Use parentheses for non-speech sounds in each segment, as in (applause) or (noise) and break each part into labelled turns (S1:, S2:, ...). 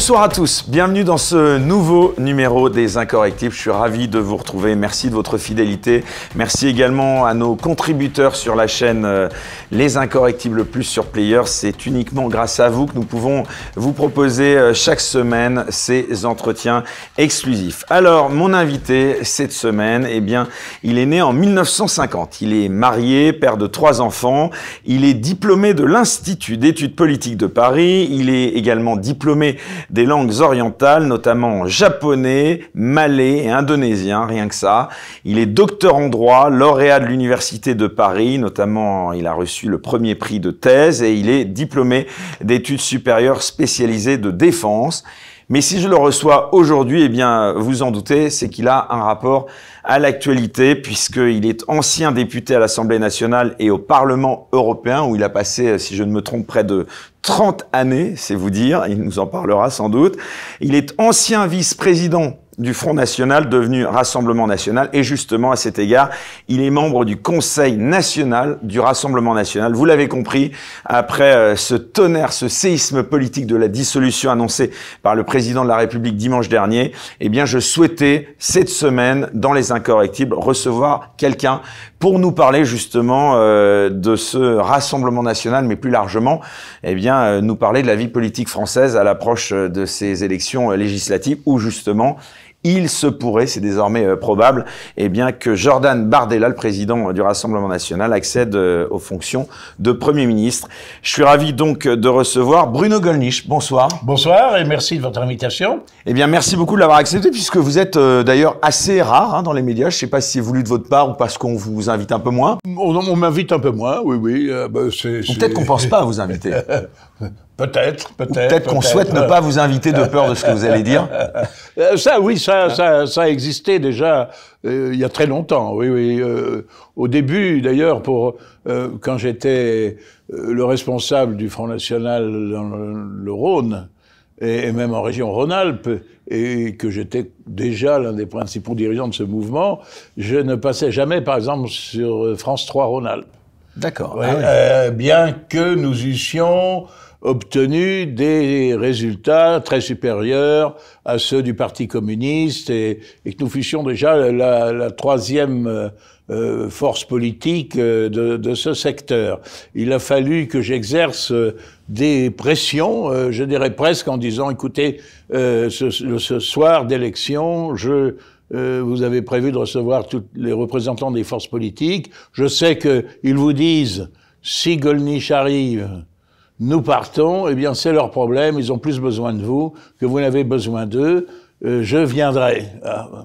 S1: Bonsoir à tous, bienvenue dans ce nouveau numéro des Incorrectibles. Je suis ravi de vous retrouver, merci de votre fidélité. Merci également à nos contributeurs sur la chaîne euh, Les Incorrectibles Plus sur Player. C'est uniquement grâce à vous que nous pouvons vous proposer euh, chaque semaine ces entretiens exclusifs. Alors, mon invité cette semaine, eh bien, il est né en 1950. Il est marié, père de trois enfants. Il est diplômé de l'Institut d'études politiques de Paris. Il est également diplômé des langues orientales, notamment japonais, malais et indonésien, rien que ça. Il est docteur en droit, lauréat de l'Université de Paris, notamment il a reçu le premier prix de thèse et il est diplômé d'études supérieures spécialisées de défense. Mais si je le reçois aujourd'hui, eh bien, vous en doutez, c'est qu'il a un rapport à l'actualité puisqu'il est ancien député à l'Assemblée nationale et au Parlement européen où il a passé, euh, si je ne me trompe, près de 30 années, c'est vous dire, il nous en parlera sans doute. Il est ancien vice-président du Front National devenu Rassemblement National. Et justement, à cet égard, il est membre du Conseil National du Rassemblement National. Vous l'avez compris, après euh, ce tonnerre, ce séisme politique de la dissolution annoncée par le Président de la République dimanche dernier, eh bien, je souhaitais, cette semaine, dans Les Incorrectibles, recevoir quelqu'un pour nous parler justement euh, de ce Rassemblement National, mais plus largement, eh bien, euh, nous parler de la vie politique française à l'approche de ces élections législatives où justement il se pourrait, c'est désormais euh, probable, eh bien que Jordan Bardella, le président du Rassemblement national, accède euh, aux fonctions de Premier ministre. Je suis ravi donc de recevoir Bruno Gollnisch. Bonsoir.
S2: Bonsoir et merci de votre
S1: invitation. Eh bien, merci beaucoup de l'avoir accepté puisque vous êtes euh, d'ailleurs assez rare hein, dans les médias. Je ne sais pas si c'est voulu de votre part ou parce qu'on vous invite un peu moins. On, m'invite un peu moins, oui, oui. Bah, Peut-être qu'on pense pas à vous inviter. (laughs)
S2: Peut-être, peut-être. Peut-être qu'on souhaite ne pas vous inviter de peur de ce que vous allez dire. (laughs) Euh, ça, oui, ça, ça, ça existait déjà euh, il y a très longtemps. Oui, oui. Euh, au début, d'ailleurs, pour quand j'étais le responsable du Front national dans le, Rhône et, même en région Rhône-Alpes, et que j'étais déjà l'un des principaux dirigeants de ce mouvement, je ne passais jamais, par exemple, sur France 3 Rhône-Alpes. D'accord. Ah bien que nous eussions obtenu des résultats très supérieurs à ceux du Parti communiste et, que nous fussions déjà la, troisième euh, euh, force politique euh, de, ce secteur. Il a fallu que j'exerce des pressions, je dirais presque en disant, écoutez, ce, soir d'élection, je vous avez prévu de recevoir tous les représentants des forces politiques. Je sais qu'ils vous disent, si Golnisch arrive, nous partons, eh bien c'est leur problème, ils ont plus besoin de vous que vous n'avez besoin d'eux, euh, je viendrai. Ah, bah,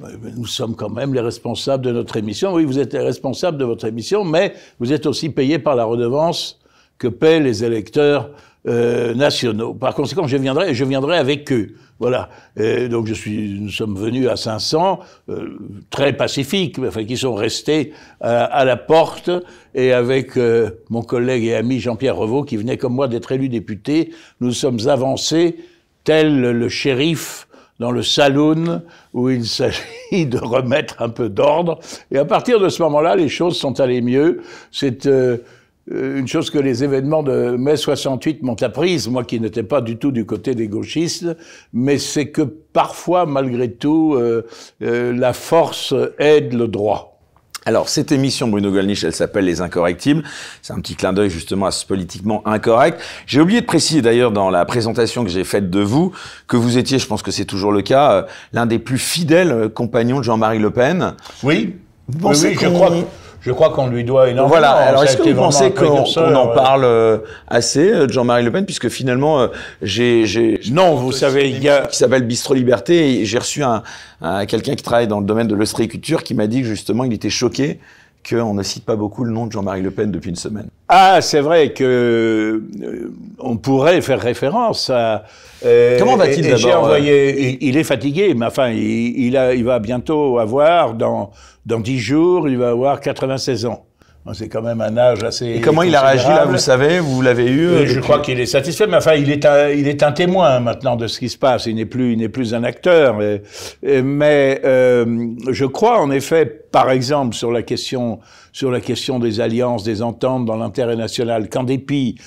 S2: bah, bah, nous sommes quand même les responsables de notre émission. Oui, vous êtes les responsables de votre émission, mais vous êtes aussi payés par la redevance que paient les électeurs euh, nationaux. Par conséquent, je viendrai, je viendrai avec eux. Voilà. donc je suis, nous sommes venus à 500, euh, très pacifiques, enfin qui sont restés à, la porte, et avec euh, mon collègue et ami Jean-Pierre Revaux, qui venait comme moi d'être élu député, nous sommes avancés tel le shérif dans le saloon où il s'agit de remettre un peu d'ordre. Et à partir de ce moment-là, les choses sont allées mieux. C'est euh, une chose que les événements de mai 68 m'ont apprise, moi qui n'étais pas du tout du côté des gauchistes, mais c'est que parfois, malgré tout, euh, euh, la force aide le droit. Alors, cette émission, Bruno Gollnisch,
S1: elle s'appelle Les Incorrectibles. C'est un petit clin d'œil, justement, à ce politiquement incorrect. J'ai oublié de préciser, d'ailleurs, dans la présentation que j'ai faite de vous, que vous étiez, je pense que c'est toujours le cas, l'un des plus fidèles compagnons de Jean-Marie Le Pen.
S2: Oui. Vous pensez oui, je crois je crois qu'on lui doit énormément. Voilà. Alors, est-ce que vous pensez qu'on en euh, parle
S1: euh, assez euh, de Jean-Marie Le Pen, puisque finalement, j'ai, non, vous savez, il y a qui s'appelle Bistro Liberté. J'ai reçu un, quelqu'un qui travaille dans le domaine de l'ostréiculture qui m'a dit justement, il était choqué qu'on ne cite pas beaucoup le nom de Jean-Marie Le Pen depuis une semaine.
S2: Ah, c'est vrai que euh, on pourrait faire référence à. Euh, Comment va-t-il d'abord euh envoyé, il, est fatigué, mais enfin, il, va bientôt avoir dans dans dix jours, il va avoir 96 ans. C'est quand même un âge assez. Et comment il a réagi là Vous savez, vous l'avez eu. je crois qu'il est satisfait, mais enfin, il est un, il est un témoin maintenant de ce qui se passe. Il n'est plus, il n'est plus un acteur. Mais, euh, je crois en effet, par exemple, sur la question, sur la question des alliances, des ententes dans l'intérêt national, qu'en dépit,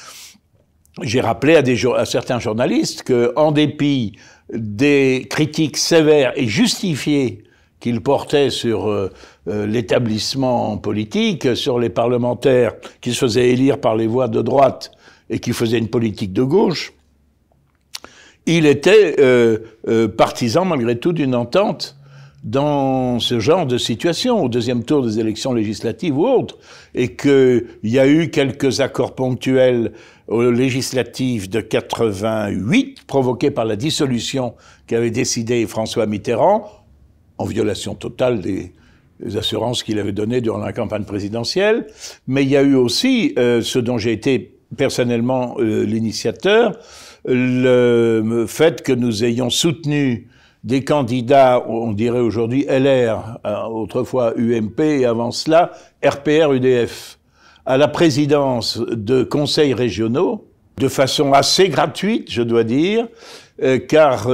S2: j'ai rappelé à, des, à certains journalistes que, en dépit des critiques sévères et justifiées qu'il portait sur euh, euh, l'établissement politique, sur les parlementaires qui se faisait élire par les voix de droite et qui faisait une politique de gauche, il était euh, partisan malgré tout d'une entente dans ce genre de situation, au deuxième tour des élections législatives ou autres, et qu'il y a eu quelques accords ponctuels aux législatives de 88, provoqués par la dissolution qu'avait décidé François Mitterrand, en violation totale des, assurances qu'il avait données durant la campagne présidentielle. Mais il y a eu aussi, euh, ce dont j'ai été personnellement euh, l'initiateur, le fait que nous ayons soutenu des candidats, on dirait aujourd'hui LR, euh, autrefois UMP et avant cela RPR-UDF, à la présidence de conseils régionaux, de façon assez gratuite, je dois dire, car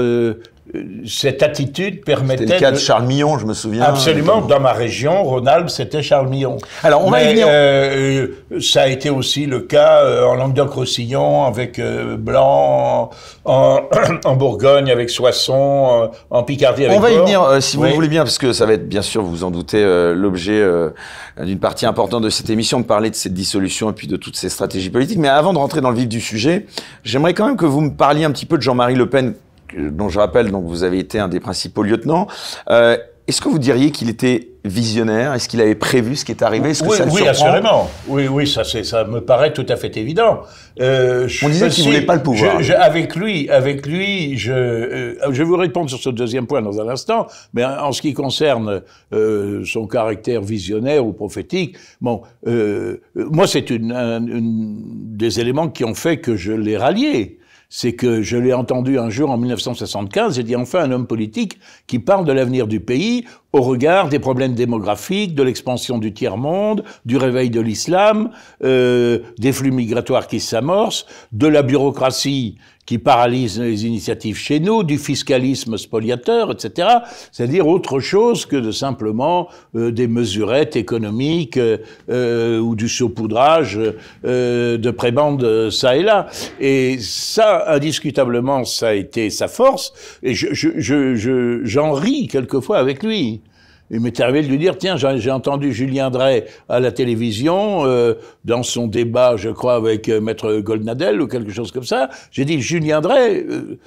S2: cette attitude permettait. C'était le cas de... Charles Millon, je me souviens. Absolument. Dans ma région, Rhône-Alpes, c'était Charles Millon. Alors, on va y venir. Euh, ça a été aussi le cas euh, en Languedoc-Roussillon avec euh, Blanc, en, Bourgogne avec Soissons, en Picardie avec. On va y venir, si vous voulez
S1: bien, parce que ça va être, bien sûr, vous vous en doutez, l'objet d'une partie importante de cette émission, de parler de cette dissolution et puis de toutes ces stratégies politiques. Mais avant de rentrer dans le vif du sujet, j'aimerais quand même que vous me parliez un petit peu de Jean-Marie Le Pen dont je rappelle, donc vous avez été un des principaux lieutenants. Euh, est-ce que vous diriez qu'il était visionnaire Est-ce qu'il avait prévu ce qui est arrivé est que Oui, ça oui assurément.
S2: Oui, oui, ça, ça me paraît tout à fait évident. Euh, On disait qu'il ne voulait pas le pouvoir. avec lui, avec lui, je, euh, je vais vous répondre sur ce deuxième point dans un instant, mais en, ce qui concerne euh, son caractère visionnaire ou prophétique, bon, euh, moi, c'est une, un, une, des éléments qui ont fait que je l'ai rallié c'est que je l'ai entendu un jour en 1975, j'ai dit enfin un homme politique qui parle de l'avenir du pays au regard des problèmes démographiques, de l'expansion du tiers-monde, du réveil de l'islam, euh, des flux migratoires qui s'amorcent, de la bureaucratie qui paralyse les initiatives chez nous, du fiscalisme spoliateur, etc. C'est-à-dire autre chose que de simplement euh, des mesurettes économiques euh, euh, ou du saupoudrage de prébendes ça et là. Et ça, indiscutablement, ça a été sa force. Et je, je, je, j'en ris quelquefois avec lui. Il m'est arrivé de lui dire, tiens, j'ai entendu Julien Drey à la télévision, euh, dans son débat, je crois, avec euh, Maître Goldnadel ou quelque chose comme ça. J'ai dit, Julien Drey, euh,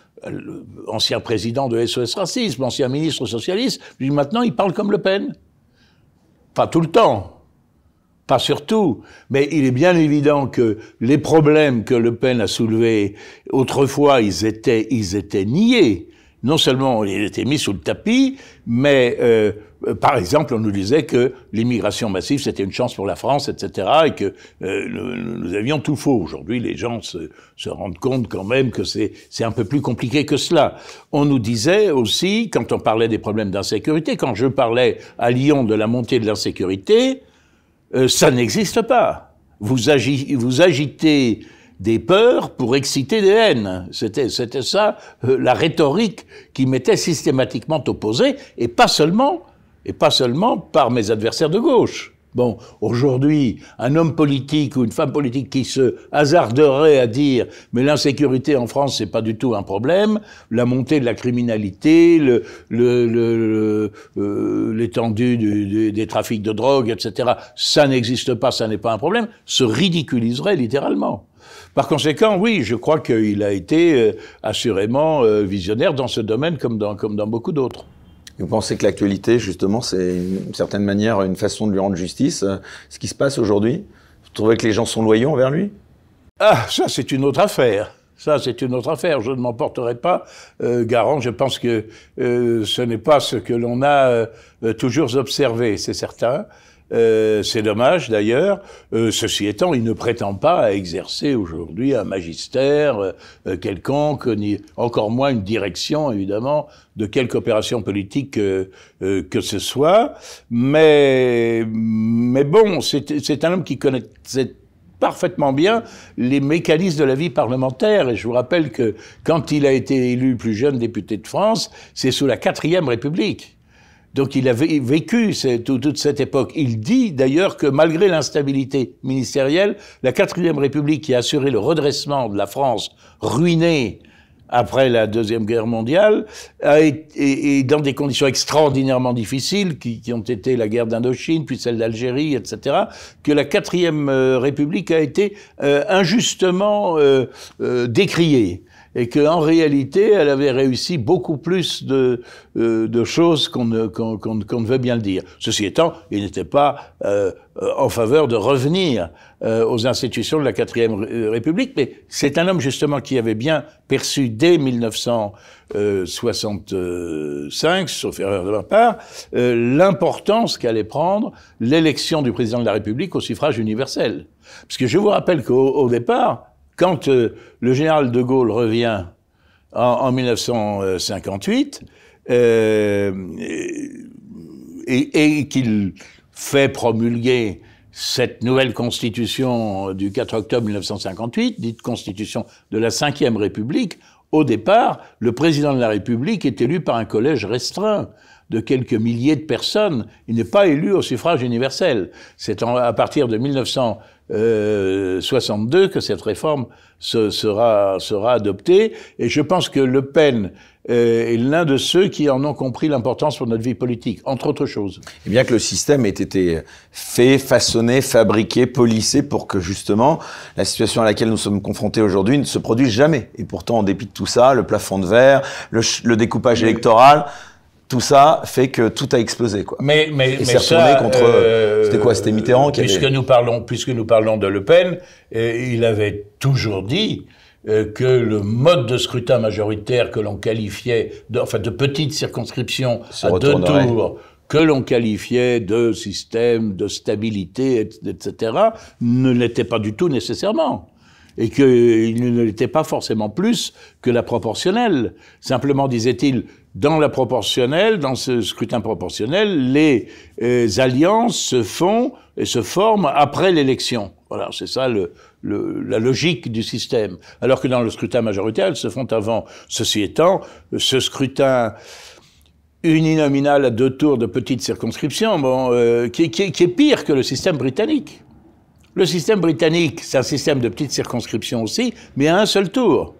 S2: ancien président de SOS Racisme, ancien ministre socialiste, maintenant, il parle comme Le Pen. Pas tout le temps. Pas surtout, mais il est bien évident que les problèmes que Le Pen a soulevés autrefois, ils étaient, ils étaient niés non seulement il était mis sous le tapis, mais euh, euh, par exemple, on nous disait que l'immigration massive, c'était une chance pour la France, etc., et que euh, nous, avions tout faux. Aujourd'hui, les gens se, rendent compte quand même que c'est un peu plus compliqué que cela. On nous disait aussi, quand on parlait des problèmes d'insécurité, quand je parlais à Lyon de la montée de l'insécurité, ça n'existe pas. vous agitez des peurs pour exciter des haines. C'était, ça euh, la rhétorique qui m'était systématiquement opposée, et pas seulement, et pas seulement par mes adversaires de gauche. Bon, aujourd'hui, un homme politique ou une femme politique qui se hasarderait à dire mais l'insécurité en France c'est pas du tout un problème, la montée de la criminalité, le, le, euh, l'étendue des trafics de drogue, etc. Ça n'existe pas, ça n'est pas un problème, se ridiculiserait littéralement. Par conséquent, oui, je crois qu'il a été euh, assurément euh, visionnaire dans ce domaine comme dans, beaucoup d'autres. Vous pensez que l'actualité, justement, c'est une certaine
S1: manière une façon de lui rendre justice euh, Ce qui se passe aujourd'hui, vous trouvez que les gens sont loyaux envers lui
S2: Ah, ça, c'est une autre affaire. Ça, c'est une autre affaire. Je ne m'en porterai pas garant. Je pense que ce n'est pas ce que l'on a toujours observé, c'est certain. Euh, c'est dommage d'ailleurs. Euh, ceci étant, il ne prétend pas à exercer aujourd'hui un magistère euh, quelconque, ni encore moins une direction évidemment de quelque opération politique que ce soit. Mais mais bon, c'est un homme qui connaît parfaitement bien les mécanismes de la vie parlementaire. Et je vous rappelle que quand il a été élu plus jeune député de France, c'est sous la quatrième République. Donc il a vécu toute cette époque. Il dit d'ailleurs que malgré l'instabilité ministérielle, la quatrième République qui a assuré le redressement de la France ruinée après la Deuxième Guerre mondiale, et, dans des conditions extraordinairement difficiles, qui, ont été la guerre d'Indochine, puis celle d'Algérie, etc., que la Quatrième euh, République a été euh, injustement euh, décriée et qu'en réalité, elle avait réussi beaucoup plus de, euh, choses qu'on ne, veut bien le dire. Ceci étant, il n'était pas euh, en faveur de revenir euh, aux institutions de la quatrième République, mais c'est un homme justement qui avait bien perçu dès 1965, sauf erreur de ma part, l'importance qu'allait prendre l'élection du président de la République au suffrage universel. Parce que je vous rappelle qu'au départ, quand euh, le général de Gaulle revient en, 1958, euh, et, et qu'il fait promulguer cette nouvelle constitution du 4 octobre 1958, dite constitution de la Ve République, au départ, le président de la République est élu par un collège restreint de quelques milliers de personnes. Il n'est pas élu au suffrage universel. C'est à partir de 1958 62 euh, que cette réforme sera, sera adoptée. Et je pense que Le Pen euh, est l'un de ceux qui en ont compris l'importance pour notre vie politique, entre autres choses. Et eh bien que le système ait été fait, façonné, fabriqué, polissé pour que justement la
S1: situation à laquelle nous sommes confrontés aujourd'hui ne se produise jamais. Et pourtant, en dépit de tout ça, le plafond de verre, le, découpage électoral, tout ça fait que tout a explosé Mais mais, ça, contre euh, euh, c'était quoi c'était Mitterrand qui puisque avait...
S2: nous parlons puisque nous parlons de Le Pen il avait toujours dit euh, que le mode de scrutin majoritaire que l'on qualifiait de, enfin de petite circonscription à deux tours que l'on qualifiait de système de stabilité etc ne l'était pas du tout nécessairement et qu'il ne l'était pas forcément plus que la proportionnelle. Simplement, disait-il, dans la proportionnelle, dans ce scrutin proportionnel, les euh, alliances se font et se forment après l'élection. Voilà, c'est ça la logique du système. Alors que dans le scrutin majoritaire, elles se font avant. Ceci étant, ce scrutin uninominal à deux tours de petite circonscription, bon, euh, qui, qui est pire que le système britannique. Le système britannique, c'est un système de petite circonscription aussi, mais à un seul tour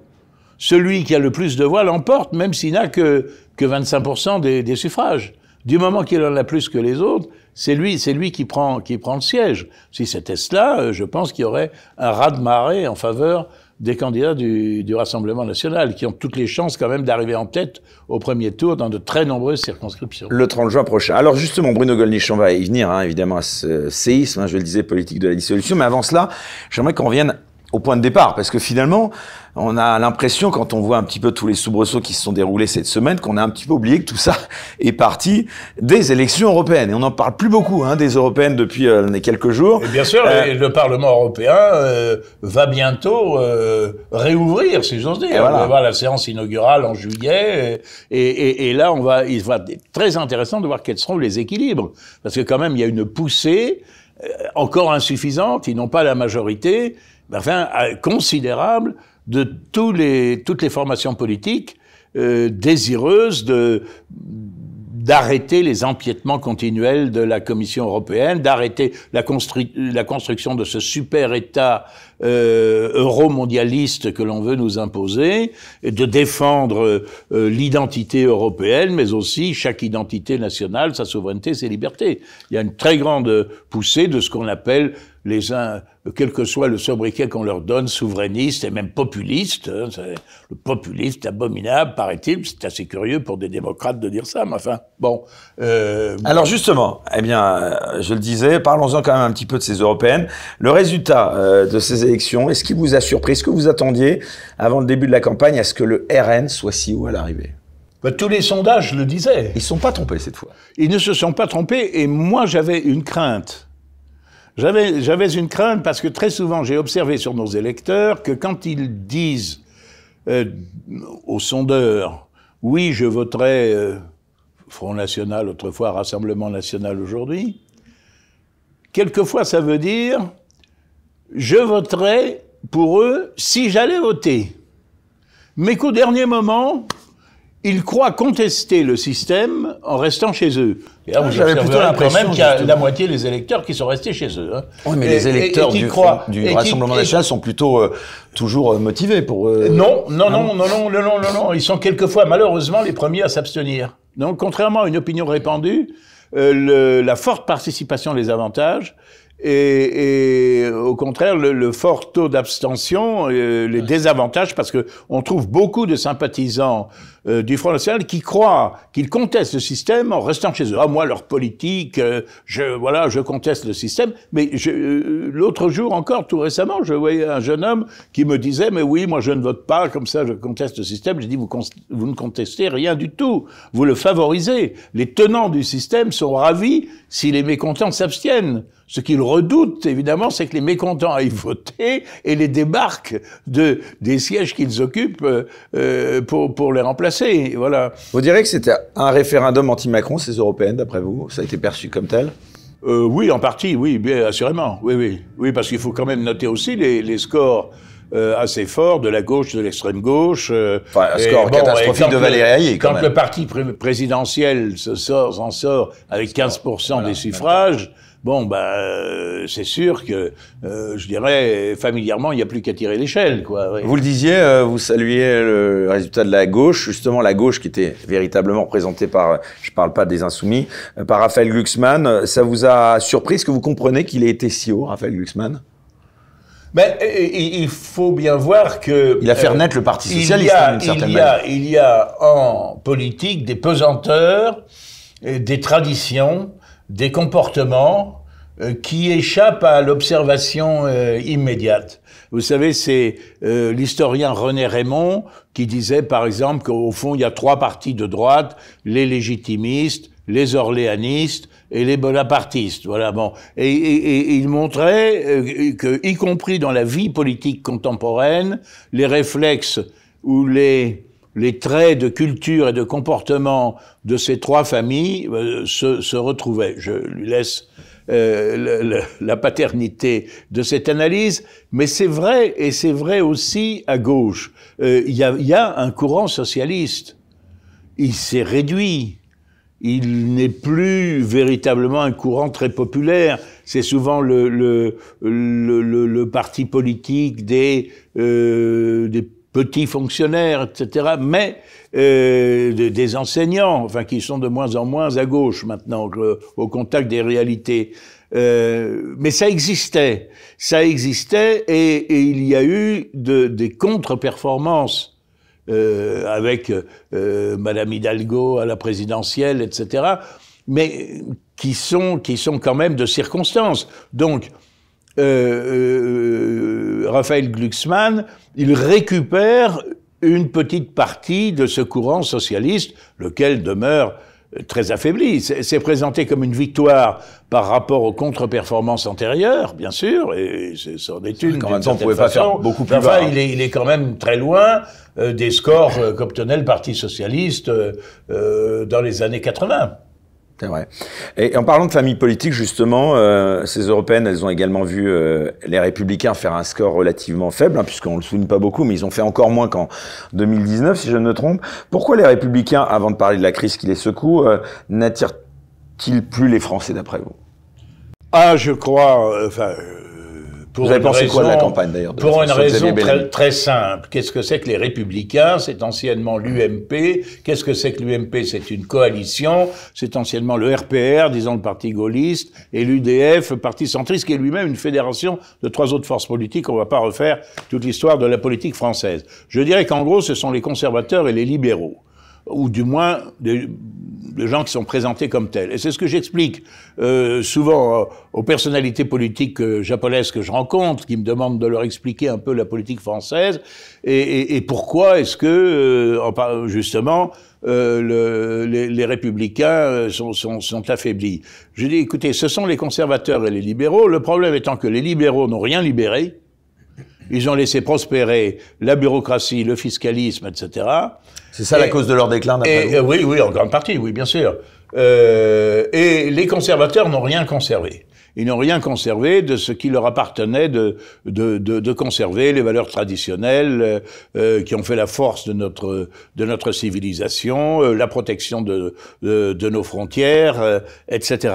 S2: celui qui a le plus de voix l'emporte, même s'il n'a que, que 25% des, suffrages. Du moment qu'il en a plus que les autres, c'est lui, c'est lui qui prend, qui prend le siège. Si c'était cela, euh, je pense qu'il y aurait un raz-de-marée en faveur des candidats du, Rassemblement national, qui ont toutes les chances quand même d'arriver en tête au premier tour dans de très nombreuses circonscriptions. Le
S1: 30 juin prochain. Alors justement, Bruno Gollnisch, on va y venir hein, évidemment à ce séisme, hein, je le disais, politique de la dissolution, mais avant cela, j'aimerais qu'on revienne au point de départ, parce que finalement, on a l'impression, quand on voit un petit peu tous les soubresauts qui se sont déroulés cette semaine, qu'on a un petit peu oublié que tout ça (laughs) est parti des élections européennes. Et on n'en parle plus beaucoup hein, des européennes depuis euh, les quelques jours. Et
S2: bien sûr, euh, le Parlement européen euh, va bientôt réouvrir, si j'ose dire. On va avoir la séance inaugurale en juillet, et, là, on va, il va être très intéressant de voir quels seront les équilibres, parce que quand même, il y a une poussée encore insuffisante, ils n'ont pas la majorité, ben, enfin, euh, considérable de tous les, toutes les formations politiques euh, désireuses de, d'arrêter les empiètements continuels de la Commission européenne, d'arrêter la, la construction de ce super État euh, euromondialiste que l'on veut nous imposer, et de défendre euh, l'identité européenne, mais aussi chaque identité nationale, sa souveraineté, ses libertés. Il y a une très grande poussée de ce qu'on appelle les uns, quel que soit le sobriquet qu'on leur donne, souverainiste et même populiste, hein, le populiste abominable, paraît-il, c'est assez curieux pour des démocrates de dire ça, mais enfin, bon. Euh, Alors justement, eh bien,
S1: euh, je le disais, parlons-en quand même un petit peu de ces européennes. Le résultat euh, de ces élections, est-ce qui vous a surpris Est-ce que vous attendiez, avant le début de la campagne, à ce que le RN soit si haut à l'arrivée
S2: bah, tous les sondages le disaient. Ils ne sont pas trompés cette fois. Ils ne se sont pas trompés et moi j'avais une crainte j'avais une crainte parce que très souvent, j'ai observé sur nos électeurs que quand ils disent euh, aux sondeurs, oui, je voterai euh, Front National autrefois, Rassemblement National aujourd'hui, quelquefois ça veut dire, je voterai pour eux si j'allais voter. Mais qu'au dernier moment, ils croient contester le système en restant chez eux. Et là, vous l'impression même qu'il y a la moitié des électeurs qui sont restés chez eux. Hein. Oui, mais les électeurs du, Rassemblement du Rassemblement national sont
S1: plutôt euh, toujours euh, motivés pour. Euh, non, non, non,
S2: non, non, non, non, non, Ils sont quelquefois malheureusement les premiers à s'abstenir. Donc, contrairement à une opinion répandue, la forte participation les avantages. Et, au contraire le, fort taux d'abstention, les désavantages, parce que on trouve beaucoup de sympathisants euh, du Front National qui croient qu'ils contestent le système en restant chez eux. Ah moi leur politique, euh, je voilà, je conteste le système. Mais euh, l'autre jour encore, tout récemment, je voyais un jeune homme qui me disait mais oui, moi je ne vote pas comme ça, je conteste le système. J'ai dit vous, vous ne contestez rien du tout, vous le favorisez. Les tenants du système sont ravis si les mécontents s'abstiennent. Ce qu'ils redoutent, évidemment, c'est que les mécontents aillent (laughs) voter et les débarquent de, des sièges qu'ils occupent euh, pour, pour les remplacer. Voilà. Vous direz que c'était un référendum anti-Macron, ces européennes, d'après vous Ça a été perçu comme tel euh, Oui, en partie, oui, bien assurément. Oui, oui. Oui, parce qu'il faut quand même noter aussi les, scores. Euh, assez forts de la gauche, de l'extrême gauche. Euh, enfin, un score catastrophique de Valérie Quand, quand le parti présidentiel s'en sort, sort avec 15% des suffrages, Bon, ben, c'est sûr que, euh, je dirais, familièrement, il n'y a plus qu'à tirer l'échelle, quoi. Vous le disiez,
S1: euh, vous saluiez le résultat de la gauche, justement la gauche qui était véritablement représentée par, je ne parle pas des insoumis, par Raphaël Glucksmann. Ça vous a surpris ce que vous comprenez qu'il ait été si haut, Raphaël Glucksmann
S2: mais ben, il faut bien voir que... Il a fait renaître le Parti Socialiste, d'une certaine manière. Il y a en politique des pesanteurs, des traditions, des comportements euh, qui échappent à l'observation euh, immédiate. Vous savez, c'est euh, l'historien René Raymond qui disait, par exemple, qu'au fond, il y a trois partis de droite, les légitimistes, les orléanistes et les bonapartistes. Voilà, bon. Et, il montrait que, y compris dans la vie politique contemporaine, les réflexes ou les les traits de culture et de comportement de ces trois familles euh, se, retrouvaient. Je lui laisse euh, la paternité de cette analyse, mais c'est vrai, et c'est vrai aussi à gauche. Euh, il y, a, un courant socialiste. Il s'est réduit. Il n'est plus véritablement un courant très populaire. C'est souvent le, le, parti politique des, des petits fonctionnaires, etc., mais euh, des enseignants, enfin qui sont de moins en moins à gauche maintenant, au contact des réalités. Euh, mais ça existait, ça existait, et, il y a eu des contre-performances euh, avec Madame Hidalgo à la présidentielle, etc., mais qui sont qui sont quand même de circonstances. Donc euh, euh, euh, Raphaël Glucksmann, il récupère une petite partie de ce courant socialiste, lequel demeure très affaibli. C'est présenté comme une victoire par rapport aux contre-performances antérieures, bien sûr, et c'est est, est une. Quand même, on pouvait pas faire beaucoup plus enfin, Il est, quand même très loin des scores qu'obtenait le Parti socialiste dans les années 80.
S1: C'est vrai. Et en parlant de famille politique, justement, euh, ces européennes, elles ont également vu euh, les Républicains faire un score relativement faible, hein, puisqu'on ne le souligne pas beaucoup, mais ils ont fait encore moins qu'en 2019, si je ne me trompe. Pourquoi les Républicains, avant de parler de la crise qui les secoue, euh, n'attirent-ils plus les Français, d'après vous
S2: Ah, je crois, enfin, pour quoi la campagne d'ailleurs Pour une raison très, simple. Qu'est-ce que c'est que les Républicains C'est anciennement l'UMP. Qu'est-ce que c'est que l'UMP C'est une coalition. C'est anciennement le RPR, disons le Parti gaulliste, et l'UDF, le Parti centriste, qui est lui-même une fédération de trois autres forces politiques. On ne va pas refaire toute l'histoire de la politique française. Je dirais qu'en gros, ce sont les conservateurs et les libéraux ou du moins des, gens qui sont présentés comme tels. Et c'est ce que j'explique euh, souvent euh, aux personnalités politiques euh, japonaises que je rencontre, qui me demandent de leur expliquer un peu la politique française et, pourquoi est-ce que, justement, les, républicains sont, sont affaiblis. Je dis, écoutez, ce sont les conservateurs et les libéraux. Le problème étant que les libéraux n'ont rien libéré, ils ont laissé prospérer la bureaucratie, le fiscalisme, etc. C'est ça la cause de leur déclin, d'après vous euh, Oui, oui, en grande partie, oui, bien sûr. Euh, et les conservateurs n'ont rien conservé. Ils n'ont rien conservé de ce qui leur appartenait de, de, de, de conserver les valeurs traditionnelles euh, euh, qui ont fait la force de notre, de notre civilisation, la protection de, de, nos frontières, etc.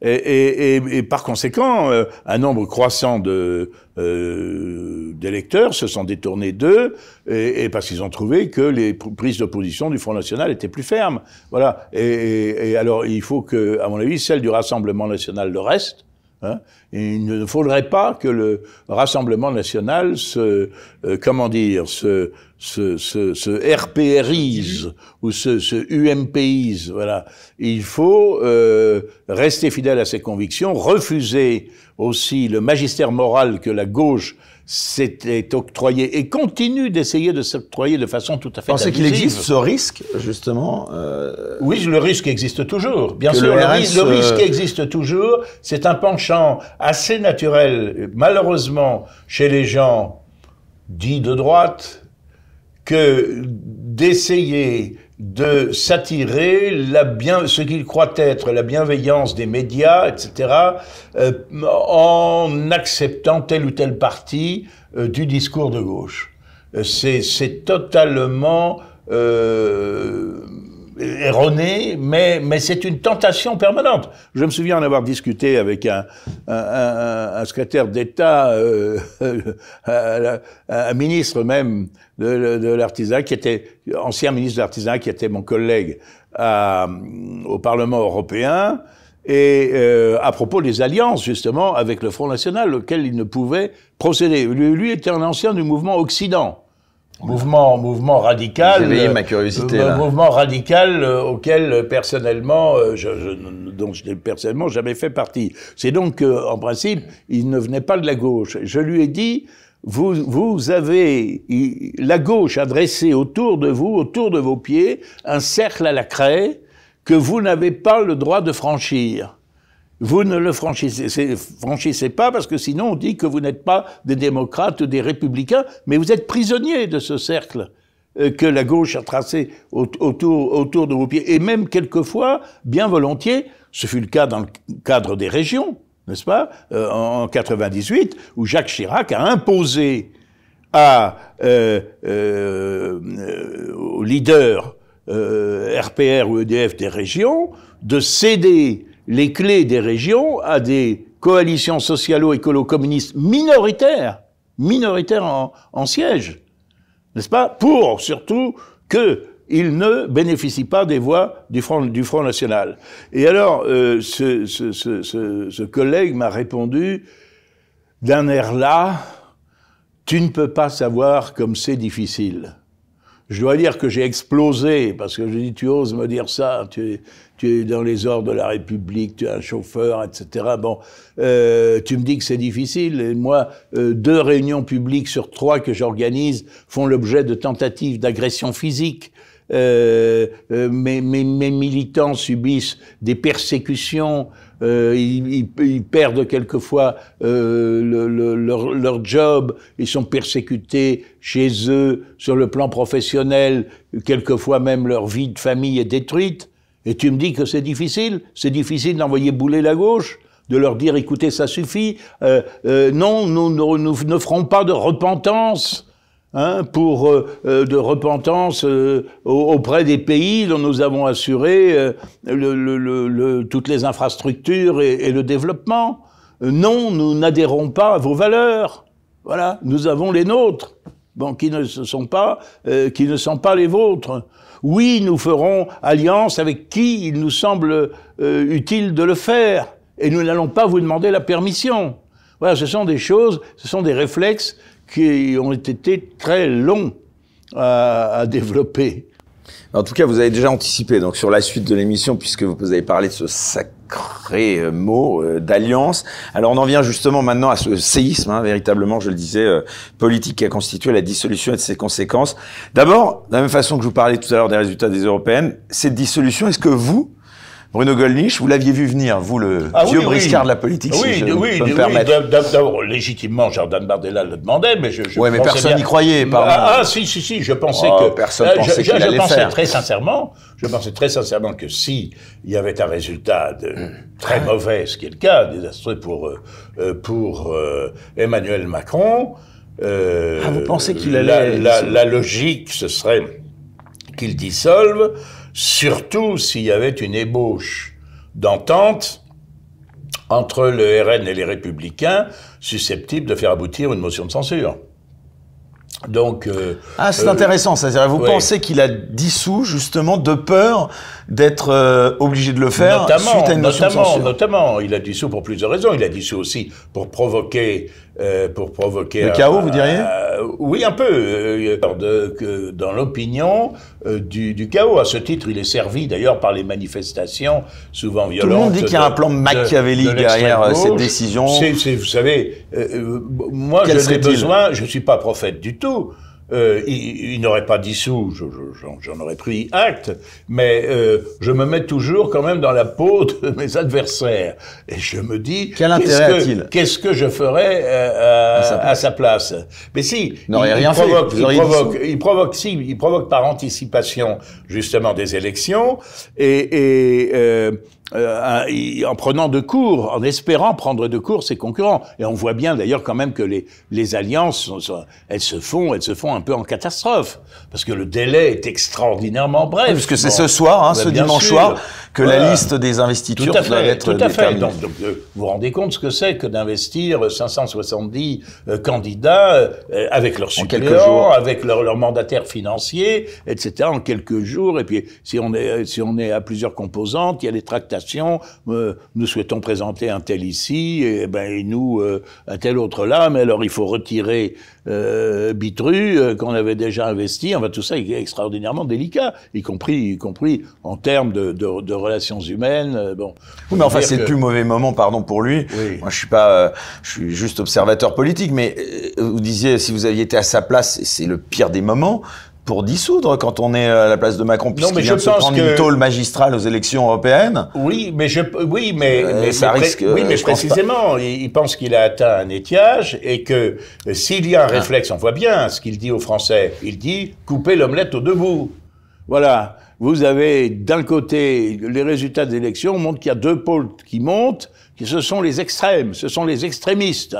S2: et, et, et, par conséquent, un nombre croissant de, euh, lecteurs, se sont détournés d'eux et, parce qu'ils ont trouvé que les prises d'opposition du Front National étaient plus fermes. Voilà. et alors, il faut que, à mon avis, celle du Rassemblement National le reste Hein. il ne faudrait pas que le Rassemblement national se, euh, comment dire, se, se, se, se RPRise ou se, se UMPise. Voilà. Il faut euh, rester fidèle à ses convictions, refuser aussi le magistère moral que la gauche s'était octroyé et continue d'essayer de s'octroyer de façon tout à fait Pensez qu'il existe ce risque, justement euh, Oui, le risque existe toujours, bien sûr. le, risque euh, existe toujours. C'est un penchant assez naturel, malheureusement, chez les gens dits de droite, que d'essayer de s'attirer la bien, ce qu'il croit être la bienveillance des médias, etc., euh, en acceptant telle ou telle partie euh, du discours de gauche. Euh, c'est totalement erroné, mais, mais c'est une tentation permanente. Je me souviens en avoir discuté avec un, un, un, secrétaire d'État, euh, (laughs) un ministre même de, l'artisanat, qui était ancien ministre de l'artisanat, qui était mon collègue au Parlement européen, et euh, à propos des alliances justement avec le Front National, auquel il ne pouvait procéder. lui était un ancien du mouvement Occident. Mouvement, mouvement radical. Euh, ma curiosité. Mouvement radical euh, auquel euh, personnellement, je, dont n'ai personnellement jamais fait partie. C'est donc en principe, il ne venait pas de la gauche. Je lui ai dit, vous, avez la gauche a autour de vous, autour de vos pieds, un cercle à la craie que vous n'avez pas le droit de franchir. Vous ne le franchissez, pas parce que sinon on dit que vous n'êtes pas des démocrates ou des républicains, mais vous êtes prisonnier de ce cercle euh, que la gauche a tracé autour, autour de vos pieds. Et même quelquefois, bien volontiers, ce fut le cas dans le cadre des régions, n'est-ce pas, euh, en 98, où Jacques Chirac a imposé à, euh, aux leaders RPR ou EDF des régions de céder les clés des régions à des coalitions socialo-écolo-communistes minoritaires, minoritaires en, siège, n'est-ce pas Pour surtout qu'ils ne bénéficient pas des voix du Front, National. Et alors, euh, ce, collègue m'a répondu d'un air là, tu ne peux pas savoir comme c'est difficile. Je dois dire que j'ai explosé, parce que je dis, tu oses me dire ça, tu, tu es dans les ordres de la République, tu es un chauffeur, etc. Bon, euh, tu me dis que c'est difficile. Et moi, euh, deux réunions publiques sur trois que j'organise font l'objet de tentatives d'agression physique. Euh, euh mes, mes, militants subissent des persécutions, euh, ils, perdent quelquefois euh, leur, leur, job, ils sont persécutés chez eux sur le plan professionnel, quelquefois même leur vie de famille est détruite. Et tu me dis que c'est difficile C'est difficile d'envoyer bouler la gauche de leur dire écoutez, ça suffit, euh, non, nous ne ferons pas de repentance. Hein, pour euh, euh, de repentance euh, auprès des pays dont nous avons assuré toutes les infrastructures et, le développement. Non, nous n'adhérons pas à vos valeurs. Voilà, nous avons les nôtres, bon, qui ne sont pas, qui ne sont pas les vôtres. Oui, nous ferons alliance avec qui il nous semble utile de le faire, et nous n'allons pas vous demander la permission. Voilà, ce sont des choses, ce sont des réflexes qui ont été très longs à, développer. En tout cas, vous avez déjà
S1: anticipé donc sur la suite de l'émission puisque vous avez parlé de ce sacré euh, mot euh, d'alliance. Alors on en vient justement maintenant à ce séisme, hein, véritablement, je le disais, euh, politique qui a constitué la dissolution et de ses conséquences. D'abord, de la même façon que je vous parlais tout à l'heure des résultats des européennes, cette dissolution, est-ce que vous, Bruno Gollnisch, vous l'aviez vu venir, vous, le ah vieux briscard de la politique, oui, si je oui, peux me permettre.
S2: D'abord, légitimement, Jordan Bardella le demandait, mais je, Oui, mais personne n'y croyait, ah, pardon. Ah, si, si, si, je pensais oh, que... Personne euh, pensait je, qu'il pensais faire. très sincèrement, je pensais très sincèrement que si il y avait un résultat de, très mauvais, ce qui est le cas, désastreux pour, euh, euh, pour Emmanuel Macron... ah, vous pensez qu'il allait... la, la logique, ce serait qu'il dissolve surtout s'il y avait une ébauche d'entente entre le RN et les républicains susceptible de faire aboutir une motion de censure. Donc, euh, ah, c'est euh, intéressant.
S1: ça vous pensez qu'il a dissous justement de peur d'être euh, obligé de le faire notamment, suite à une motion de censure.
S2: Notamment, il a dissous pour plusieurs raisons. Il a dissous aussi pour provoquer, pour provoquer le chaos, vous diriez, euh, oui, un peu. Euh, euh, dans l'opinion du, chaos. À ce titre, il est servi d'ailleurs par les manifestations souvent violentes. Tout le monde dit qu'il y a un plan Machiavelli derrière cette décision. vous savez, moi, je n'ai besoin. Je ne suis pas prophète du tout. Euh, il, n'aurait pas dissous, j'en aurais pris acte, mais euh, je me mets toujours quand même dans la peau de (laughs) mes adversaires. Et je me dis, Qu'est-ce que je ferais euh, à, sa place Mais si, il, provoque, il, provoque, si, il provoque par anticipation justement des élections, et, et euh, en prenant de cours, en espérant prendre de cours ses concurrents. Et on voit bien d'ailleurs quand même que les, les alliances, elles se font, elles se font un peu en catastrophe, parce que le délai est extraordinairement bref. puisque parce que c'est ce soir, hein, ce dimanche soir, que la liste des
S1: investitures va être tout à fait. Donc,
S2: euh, vous vous rendez compte ce que c'est que d'investir 570 euh, candidats avec leurs suppléants, avec leurs leur mandataires financiers, etc. En quelques jours, et puis si on est si on est à plusieurs composantes, il y a les tracteurs. Euh, nous souhaitons présenter un tel ici, et, ben, nous euh, un tel autre là, mais alors il faut retirer euh, Bitru qu'on avait déjà investi. Enfin, tout ça est extraordinairement délicat, y compris, y compris en termes de, relations humaines. bon. Oui, mais enfin, c'est le plus
S1: mauvais moment, pardon, pour lui. Moi, je suis pas, je suis juste observateur politique, mais vous disiez si vous aviez été à sa place, c'est le pire des moments pour dissoudre quand on est euh, à la place de Macron puisqu'il vient de se prendre une tôle magistrale aux élections européennes.
S2: Oui, mais je oui, mais, euh, mais ça risque. Oui, euh, mais précisément, il pense qu'il a atteint un étiage et que s'il y a un ah. réflexe, on voit bien ce qu'il dit aux Français. Il dit couper l'omelette au debout ». Voilà. Vous avez d'un côté les résultats des élections montrent qu'il y a deux pôles qui montent, qui ce sont les extrêmes, ce sont les extrémistes.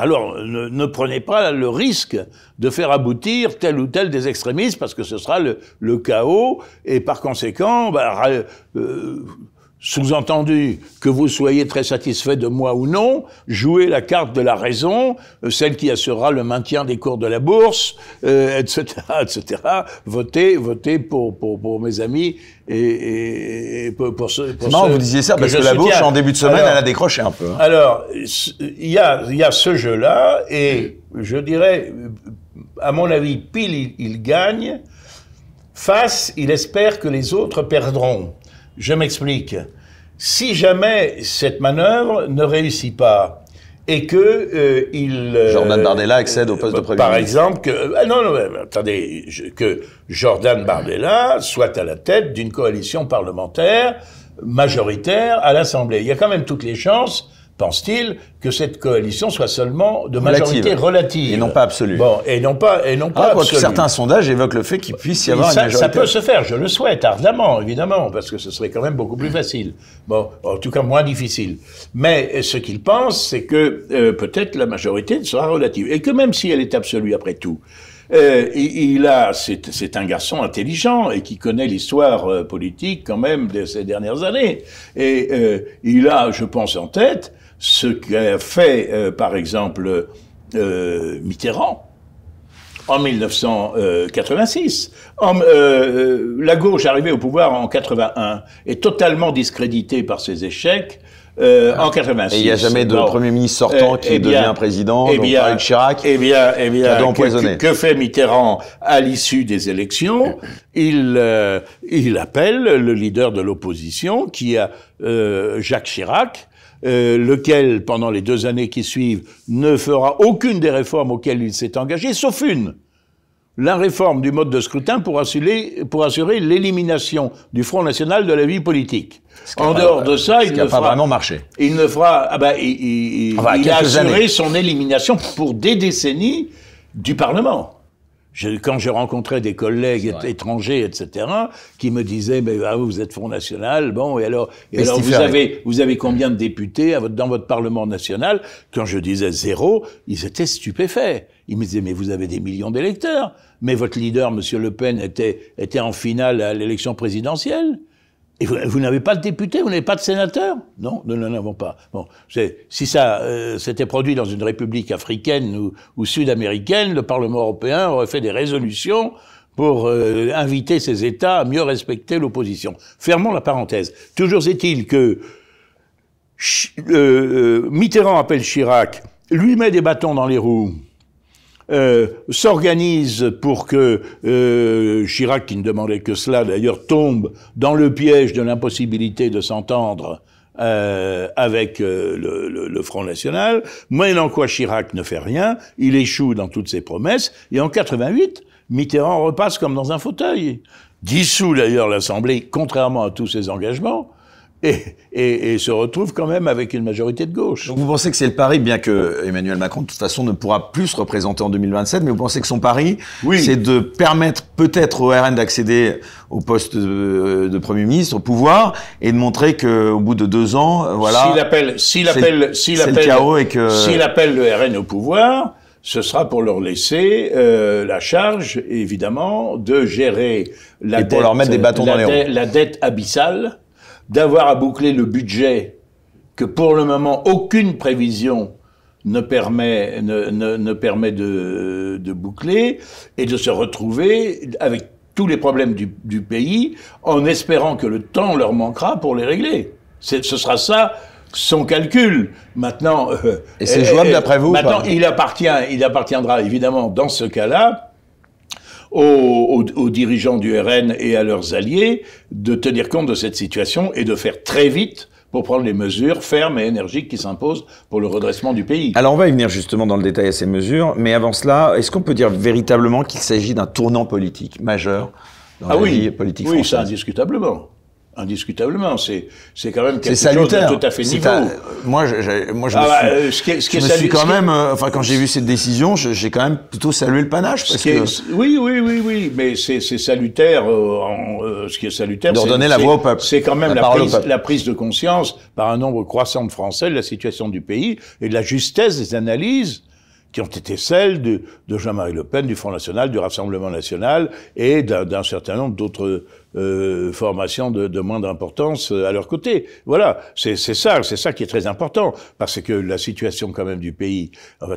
S2: Alors ne, prenez pas le risque de faire aboutir tel ou tel des extrémistes parce que ce sera le, chaos et par conséquent, bah, euh, sous-entendu, que vous soyez très satisfait de moi ou non, jouez la carte de la raison, euh, celle qui assurera le maintien des cours de la bourse, etc., euh, etc. Votez, votez pour, pour, pour mes amis et, et, pour, pour ceux. non, vous disiez ça parce que, la bourse en début de semaine, elle a
S1: décroché un peu. Hein.
S2: Alors, il y a, y a ce jeu-là et je dirais, à mon avis, pile il gagne. Face, il espère que les autres perdront. Je m'explique. Si jamais cette manœuvre ne réussit pas, et que euh, il euh, Jordan Bardella accède au poste euh, par exemple que non attendez que Jordan Bardella soit à la tête d'une coalition parlementaire majoritaire à l'Assemblée il y a quand même toutes les chances pense-t-il, que cette coalition soit seulement de majorité relative. Et non pas absolue. Bon, et non pas, et non ah, pas ah, certains
S1: sondages évoquent le fait qu'il puisse y avoir une majorité. Ça peut se
S2: faire, je le souhaite, ardemment, évidemment, parce que ce serait quand même beaucoup plus facile. Bon, en tout cas moins difficile. Mais euh, ce qu'il pense, c'est que euh, peut-être la majorité sera relative. Et que même si elle est absolue après tout, euh, il a, c'est un garçon intelligent et qui connaît l'histoire politique quand même de ces dernières années. Et il a, je pense, en tête ce qu'a fait, euh, par exemple, euh, Mitterrand en 1986. En, euh, euh, la gauche arrivée au pouvoir en 81 est totalement discréditée par ses échecs. Ah. en 86. Et il n'y a jamais de Premier ministre sortant qui eh devient président, eh bien, Chirac, eh bien, eh bien, qui empoisonné. Que, fait Mitterrand à l'issue des élections il, il appelle le leader de l'opposition, qui est Jacques Chirac, euh, lequel, pendant les deux années qui suivent, ne fera aucune des réformes auxquelles il s'est engagé, sauf une, la réforme du mode de scrutin pour assurer, l'élimination du Front National de la vie politique. En dehors de ça, il ne fera pas vraiment marché. Il ne fera, ah ben, il, a assuré son élimination pour des décennies du Parlement quand je rencontrais des collègues étrangers, etc., qui me disaient, ah, vous êtes Front National, bon, et alors, vous, avez, vous avez combien de députés dans votre Parlement national Quand je disais zéro, ils étaient stupéfaits. Ils me disaient, mais vous avez des millions d'électeurs, mais votre leader, Monsieur Le Pen, était, était en finale à l'élection présidentielle vous, n'avez pas de député, vous n'avez pas de sénateur Non, nous n'en avons pas. Bon, si ça euh, s'était produit dans une république africaine ou, sud-américaine, le Parlement européen aurait fait des résolutions pour euh, inviter ces États à mieux respecter l'opposition. Fermons la parenthèse. Toujours est-il que euh, Mitterrand appelle Chirac, lui met des bâtons dans les roues, euh, s'organise pour que euh, Chirac, qui ne demandait que cela d'ailleurs, tombe dans le piège de l'impossibilité de s'entendre euh, avec le, Front National, en quoi Chirac ne fait rien, il échoue dans toutes ses promesses, et en 88, Mitterrand repasse comme dans un fauteuil. Dissout d'ailleurs l'Assemblée, contrairement à tous ses engagements, et, et, se retrouve quand même avec une majorité de gauche. Donc vous pensez que c'est le pari, bien
S1: que Emmanuel Macron de toute façon ne pourra plus se représenter en 2027, mais vous pensez que son pari, c'est de permettre peut-être au RN d'accéder au poste de, Premier ministre, au pouvoir, et de montrer qu'au bout de deux ans, voilà... S'il appelle, s'il appelle,
S2: appelle, chaos et s'il appelle le RN au pouvoir, ce sera pour leur laisser euh, la charge, évidemment, de gérer la et pour leur mettre des bâtons dans les roues. la dette abyssale d'avoir à boucler le budget que pour le moment aucune prévision ne permet, ne, permet de, boucler et de se retrouver avec tous les problèmes du, pays en espérant que le temps leur manquera pour les régler. Ce sera ça son calcul. Maintenant, euh, et c'est jouable euh, d'après vous. Maintenant, il appartient, il appartiendra évidemment dans ce cas-là aux, dirigeants du RN et à leurs alliés de tenir compte de cette situation et de faire très vite pour prendre les mesures fermes et énergiques qui s'imposent pour le redressement du pays.
S1: Alors on va y venir justement dans le détail à ces mesures, mais avant cela, est-ce qu'on peut dire véritablement qu'il s'agit d'un tournant politique majeur dans ah la oui, vie politique oui, française
S2: indiscutablement indiscutablement. C'est c'est quand même quelque salutaire. chose de tout à fait nouveau.
S1: moi, moi, je me suis, suis quand même. Euh, enfin, quand j'ai vu cette décision, j'ai quand même plutôt salué le panache. Parce que...
S2: oui, oui, oui, oui. Mais c'est salutaire. Euh, euh, ce qui est salutaire, de la voix au peuple. C'est quand même la, prise, de conscience par un nombre croissant de Français de la situation du pays et de la justesse des analyses qui ont été celles de, de Jean-Marie Le Pen, du Front National, du Rassemblement National et d'un certain nombre d'autres euh, formation de, de moindre importance euh, à leur côté. Voilà, c'est ça, c'est ça qui est très important, parce que la situation quand même du pays,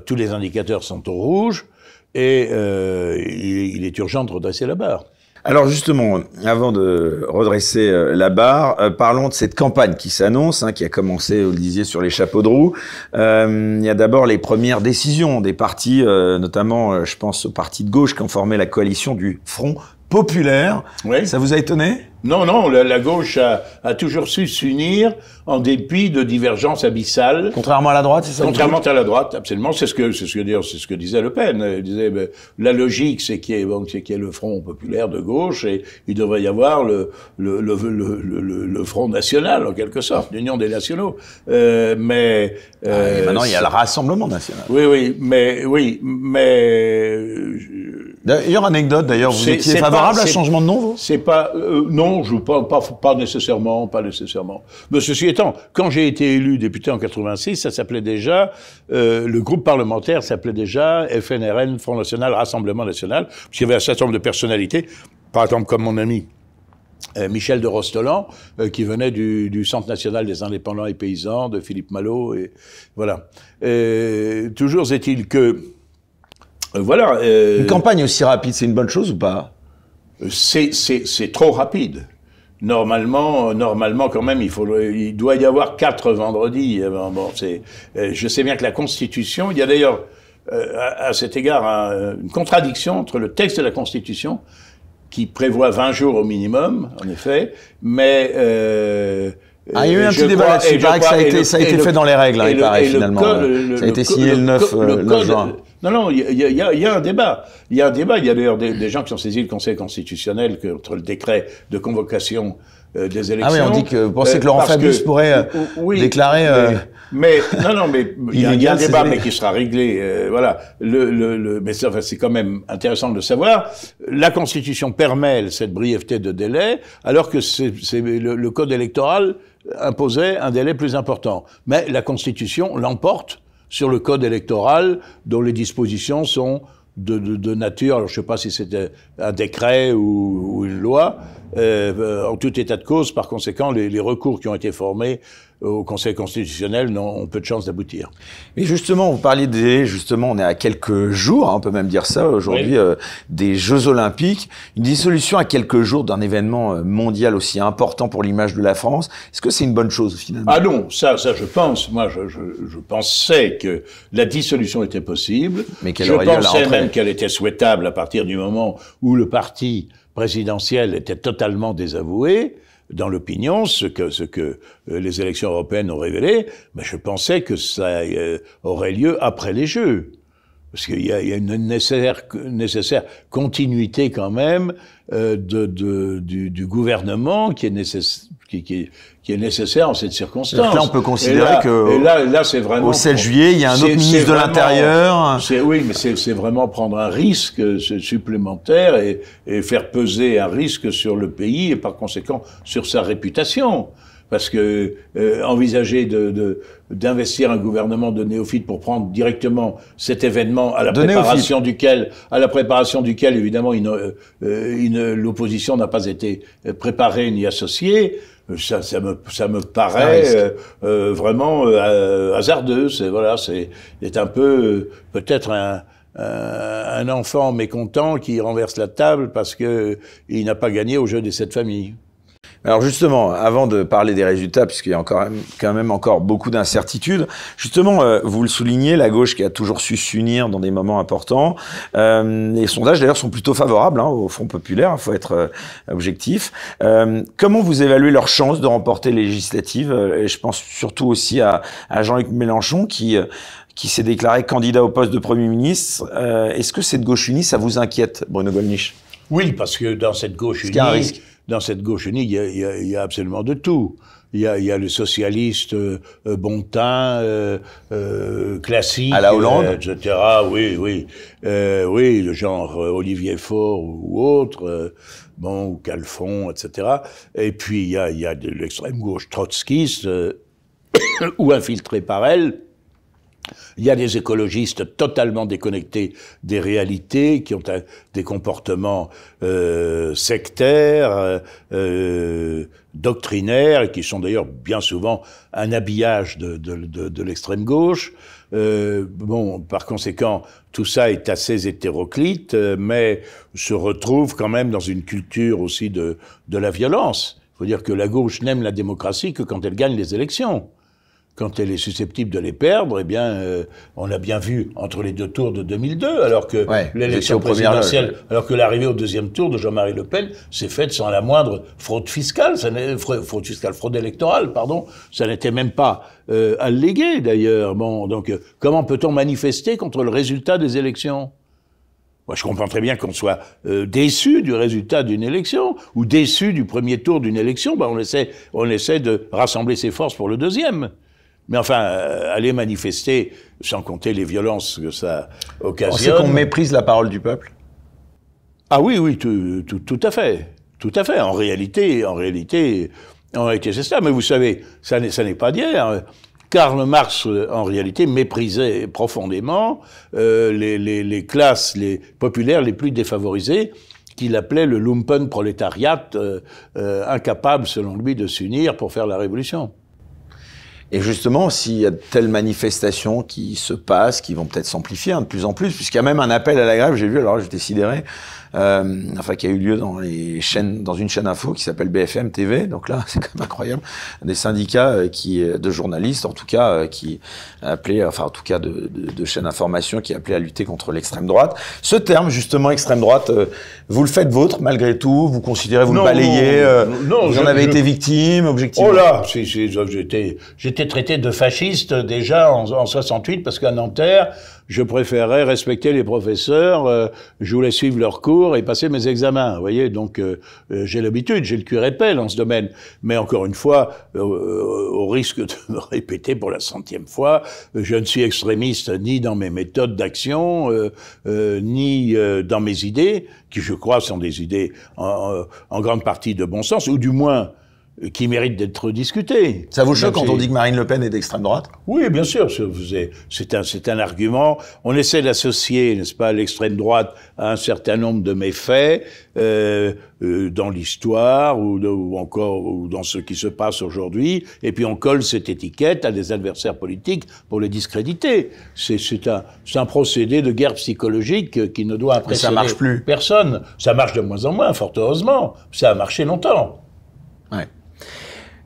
S2: tous les indicateurs sont au rouge, et euh, il, est urgent de redresser la barre.
S1: Alors justement, avant de redresser euh, la barre, parlons de cette campagne qui s'annonce, hein, qui a commencé, vous le disiez, sur les chapeaux de roue. Euh, il y a d'abord les premières décisions des partis, notamment, je pense, aux partis de gauche qui ont formé la coalition du Front
S2: populaire. Oui. Ça vous a étonné non, non, la, gauche a, toujours su s'unir en dépit de divergences abyssales. Contrairement à la droite, c'est ça Contrairement à la droite, absolument. C'est ce que c'est ce que c'est ce que disait Le Pen. Il disait ben, la logique, c'est qu'il y ait qu'il le Front populaire de gauche et il devrait y avoir le le le le, le, Front national en quelque sorte, l'Union des nationaux. Euh, mais ah, euh, et maintenant il y a le
S1: Rassemblement national.
S2: Oui, oui, mais oui, mais. D'ailleurs, anecdote. D'ailleurs, vous étiez favorable à changement de nom, vous C'est pas euh, non non, je pas, pas, pas nécessairement, pas nécessairement. Mais ceci étant, quand j'ai été élu député en 86, ça s'appelait déjà, euh, le groupe parlementaire s'appelait déjà FNRN, Front National, Rassemblement National, parce y avait un certain nombre de personnalités, par exemple comme mon ami euh, Michel de Rostolan, euh, qui venait du, Centre national des indépendants et paysans, de Philippe Malot, et voilà. toujours est-il que, voilà. Une campagne aussi rapide, c'est une bonne chose ou pas c'est trop rapide. Normalement, euh, normalement, quand même, il, faut, il doit y avoir quatre vendredis. Euh, bon, euh, je sais bien que la Constitution, il y a d'ailleurs à, cet égard une contradiction entre le texte de la Constitution, qui prévoit 20 jours au minimum, en effet, mais ah, il y a eu un petit débat là-dessus. Il paraît que ça a été, ça a été fait dans les règles, hein, il paraît, finalement. Hein. ça a été signé le 9, euh, juin. Non, non, il y, y, a un débat. Il y a un débat. Il y a d'ailleurs des, gens qui ont saisi le Conseil constitutionnel contre le décret de convocation euh, des élections. Ah oui, on dit que vous pensez euh, que Laurent Fabius pourrait déclarer. Mais, non, non, mais (laughs) il y, a un débat, mais qui sera réglé. voilà. Le, mais c'est quand même intéressant de le savoir. La Constitution permet cette brièveté de délai, alors que c'est le, code électoral imposer un délai plus important. Mais la Constitution l'emporte sur le code électoral dont les dispositions sont de, nature, je ne sais pas si c'était un décret ou, une loi. Euh, en tout état de cause, par conséquent, les, les, recours qui ont été formés au Conseil constitutionnel ont peu de chances d'aboutir. Mais justement, vous parliez des, justement, on est à quelques jours, hein, on peut même dire ça aujourd'hui,
S1: euh, des Jeux Olympiques. Une dissolution à quelques jours d'un événement euh, mondial aussi
S2: important pour l'image de la France, est-ce que c'est
S1: une bonne chose finalement Ah non,
S2: ça, ça je pense. Moi, je, je, je pensais que la dissolution était possible. Mais qu'elle Je pensais même qu'elle était souhaitable à partir du moment où où le parti présidentiel était totalement désavoué, dans l'opinion, ce que, euh, les élections européennes ont révélé, mais je pensais que ça euh, aurait lieu après les Jeux. Parce qu'il y, y, a une nécessaire, nécessaire continuité quand même euh, de, de, du, du, gouvernement qui est, qui, qui, est nécessaire en cette circonstance. Là, on peut considérer qu'au que là, là, c'est vraiment au 7 juillet, il y a un autre ministre de l'Intérieur. Oui, mais c'est vraiment prendre un risque euh, supplémentaire et, et, faire peser un risque sur le pays et par conséquent sur sa réputation parce que euh, envisager de, d'investir un gouvernement de néophytes pour prendre directement cet événement à la préparation duquel, à la préparation duquel évidemment une, euh, une, l'opposition n'a pas été préparée ni associée, ça, ça, me, ça me paraît euh, vraiment hasardeux. C'est voilà, c'est est un peu peut-être un, un enfant mécontent qui renverse la table parce que il n'a pas gagné au jeu des sept familles. Alors justement, avant de parler des résultats, puisqu'il y a encore, quand même encore beaucoup d'incertitudes,
S1: justement, euh, vous le soulignez, la gauche qui a toujours su s'unir dans des moments importants, euh, les sondages d'ailleurs sont plutôt favorables hein, au Front populaire, il hein, faut être euh, objectif. Euh, comment vous évaluez leurs chances de remporter les législatives Et je pense surtout aussi à, Jean-Luc Mélenchon qui qui s'est déclaré candidat au poste de Premier ministre. Est-ce que cette gauche unie, ça vous inquiète, Bruno Gollnisch
S2: Oui, parce que dans cette gauche unie, risque dans cette gauche unie, il y a, y a, absolument de tout. Il y a, y a le socialiste euh, euh bontain, euh, euh, classique, à la Hollande, euh, etc. Oui, oui, oui, le genre Olivier Faure ou autre, bon, ou Calfon, etc. Et puis il y a, y a de l'extrême gauche trotskiste (coughs) ou infiltré par elle il y a des écologistes totalement déconnectés des réalités, qui ont des comportements euh, sectaires, euh, euh, doctrinaires, et qui sont d'ailleurs bien souvent un habillage de, l'extrême gauche. bon, par conséquent, tout ça est assez hétéroclite, mais se retrouve quand même dans une culture aussi de la violence. Il faut dire que la gauche n'aime la démocratie que quand elle gagne les élections quand elle est susceptible de les perdre, eh bien, euh, on l'a bien vu entre les deux tours de 2002, alors que l'élection présidentielle, alors que l'arrivée au deuxième tour de Jean-Marie Le Pen s'est faite sans la moindre fraude fiscale, fraude fiscale, fraude électorale, pardon, ça n'était même pas euh, allégué d'ailleurs. Bon, donc euh, comment peut-on manifester contre le résultat des élections moi, je comprends très bien qu'on soit déçu du résultat d'une élection ou déçu du premier tour d'une élection. Ben, on essaie, on essaie de rassembler ses forces pour le deuxième. Mais enfin, euh, aller manifester, sans compter les violences que ça occasionne. Oh, c'est qu'on méprise la parole du peuple. Ah oui, oui, tout, à fait, tout à fait. En réalité, en réalité, en réalité, c'est ça. Mais vous savez, ça n'est pas d'hier. Karl Marx, euh, en réalité, méprisait profondément euh, les, classes les populaires les plus défavorisées qu'il appelait le lumpenprolétariat, incapable, selon lui, de s'unir pour faire la révolution. Et justement, s'il y a de telles
S1: manifestations qui se passent, qui vont peut-être s'amplifier hein, de plus en plus, puisqu'il y a même un appel à la grève, j'ai vu, alors j'étais sidéré, euh, enfin qui a eu lieu dans les chaînes, dans une chaîne info qui s'appelle BFM TV. Donc là, (laughs) c'est quand même incroyable, des syndicats euh, qui euh, de journalistes, en tout cas, euh, qui appelaient, enfin en tout cas de, chaînes d'information qui appelaient à lutter contre l'extrême droite. Ce terme justement extrême droite, vous le faites vôtre malgré tout. Vous considérez, vous le balayez. Non, vous en avez été victime, objectivement. Oh là,
S2: j'étais traité de fasciste déjà en, en 68 parce qu'à Nanterre je préférais respecter les professeurs, euh, je voulais suivre leurs cours et passer mes examens. Vous voyez, donc euh, euh, j'ai l'habitude, j'ai le cuir épais en ce domaine. Mais encore une fois, au risque de me répéter pour la centième fois, je ne suis extrémiste ni dans mes méthodes d'action, ni dans mes idées, qui je crois sont des idées en grande partie de bon sens, ou du moins euh, qui mérite d'être discuté. Ça vous choque quand on dit que Marine Le Pen est d'extrême droite Oui, bien sûr. C'est un, un, argument. On essaie d'associer, n'est-ce pas, l'extrême droite à un certain nombre de méfaits euh, euh, dans l'histoire ou, encore ou dans ce qui se passe aujourd'hui. Et puis on colle cette étiquette à des adversaires politiques pour les discréditer. C'est un, un, procédé de guerre psychologique qui ne doit impressionner ça marche plus. personne. Ça marche de moins en moins, fort heureusement. Ça a marché longtemps. Ouais.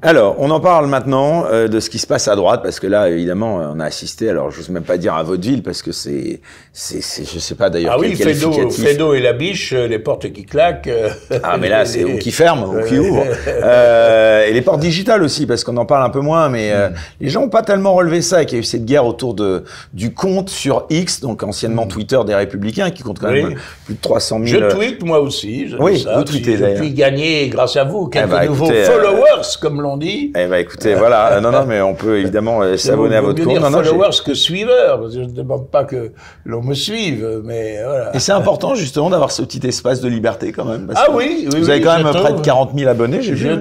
S1: Alors, on en parle maintenant euh, de ce qui se passe à droite, parce que là, évidemment, euh, on a assisté, alors je n'ose même pas dire à votre ville, parce que c'est, c'est, je sais pas d'ailleurs. Ah oui, Fédo,
S2: et la biche, euh, les portes qui claquent. ah mais là, c'est (laughs) ou qui ferme, ou qui ouvrent. et
S1: les portes digitales aussi, parce qu'on en parle un peu moins, mais mm. les gens n'ont pas tellement relevé ça, et qu'il y a eu cette guerre autour de, du compte sur X, donc anciennement mm. Twitter des Républicains, qui compte quand même plus de 300 000... Je tweete
S2: moi aussi. oui, ça, vous tweetez d'ailleurs. Je puis gagner, grâce à vous, eh quelques ben, nouveaux followers, comme l'on on Eh
S1: ben, écoutez, voilà. Euh, non, non, mais on peut évidemment euh, s'abonner à votre compte. dire followers
S2: que suiveurs, parce que je ne demande pas que l'on me suive, mais voilà. Et c'est important, justement, d'avoir ce petit espace de liberté, quand même. ah que oui, oui, Vous avez quand même près de 40 000 abonnés, j'ai vu. oui,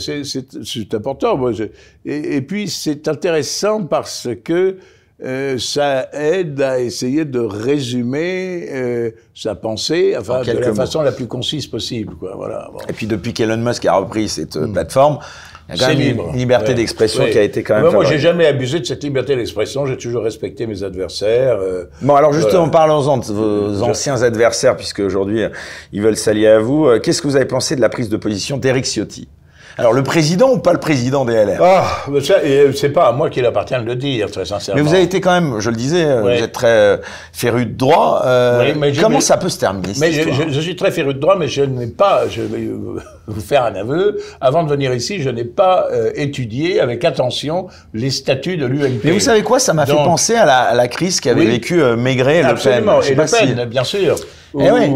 S2: c'est, c'est, important. et, puis, c'est intéressant parce que euh, ça aide à essayer de résumer euh, sa pensée enfin, de la façon la plus concise possible. Quoi, voilà, Et puis depuis qu'Elon
S1: Musk a repris cette euh, hmm. plateforme, il y a quand même une liberté d'expression qui a été quand même. moi, j'ai jamais
S2: abusé de cette liberté d'expression. J'ai toujours respecté mes adversaires. bon, alors justement, en
S1: parlons-en de vos anciens adversaires, puisque aujourd'hui ils veulent s'allier à vous. Qu'est-ce que vous avez pensé de la prise de position d'Eric Ciotti alors, le président ou pas le président des LR
S2: Ah, euh, c'est pas à moi qu'il appartient de le dire, très sincèrement. Mais vous avez
S1: été quand même, je le disais, euh, vous êtes très euh, féru de droit. comment ça peut se terminer mais je, je,
S2: suis très féru de droit, mais je n'ai pas, je vais (laughs) vous faire un aveu, avant de venir ici, je n'ai pas étudié avec attention les statuts de l'UMP. Mais vous savez quoi Ça m'a fait penser
S1: à la, crise qu'avait vécue vécu Maigret et Le Pen. et Le Pen,
S2: bien sûr. Eh oui.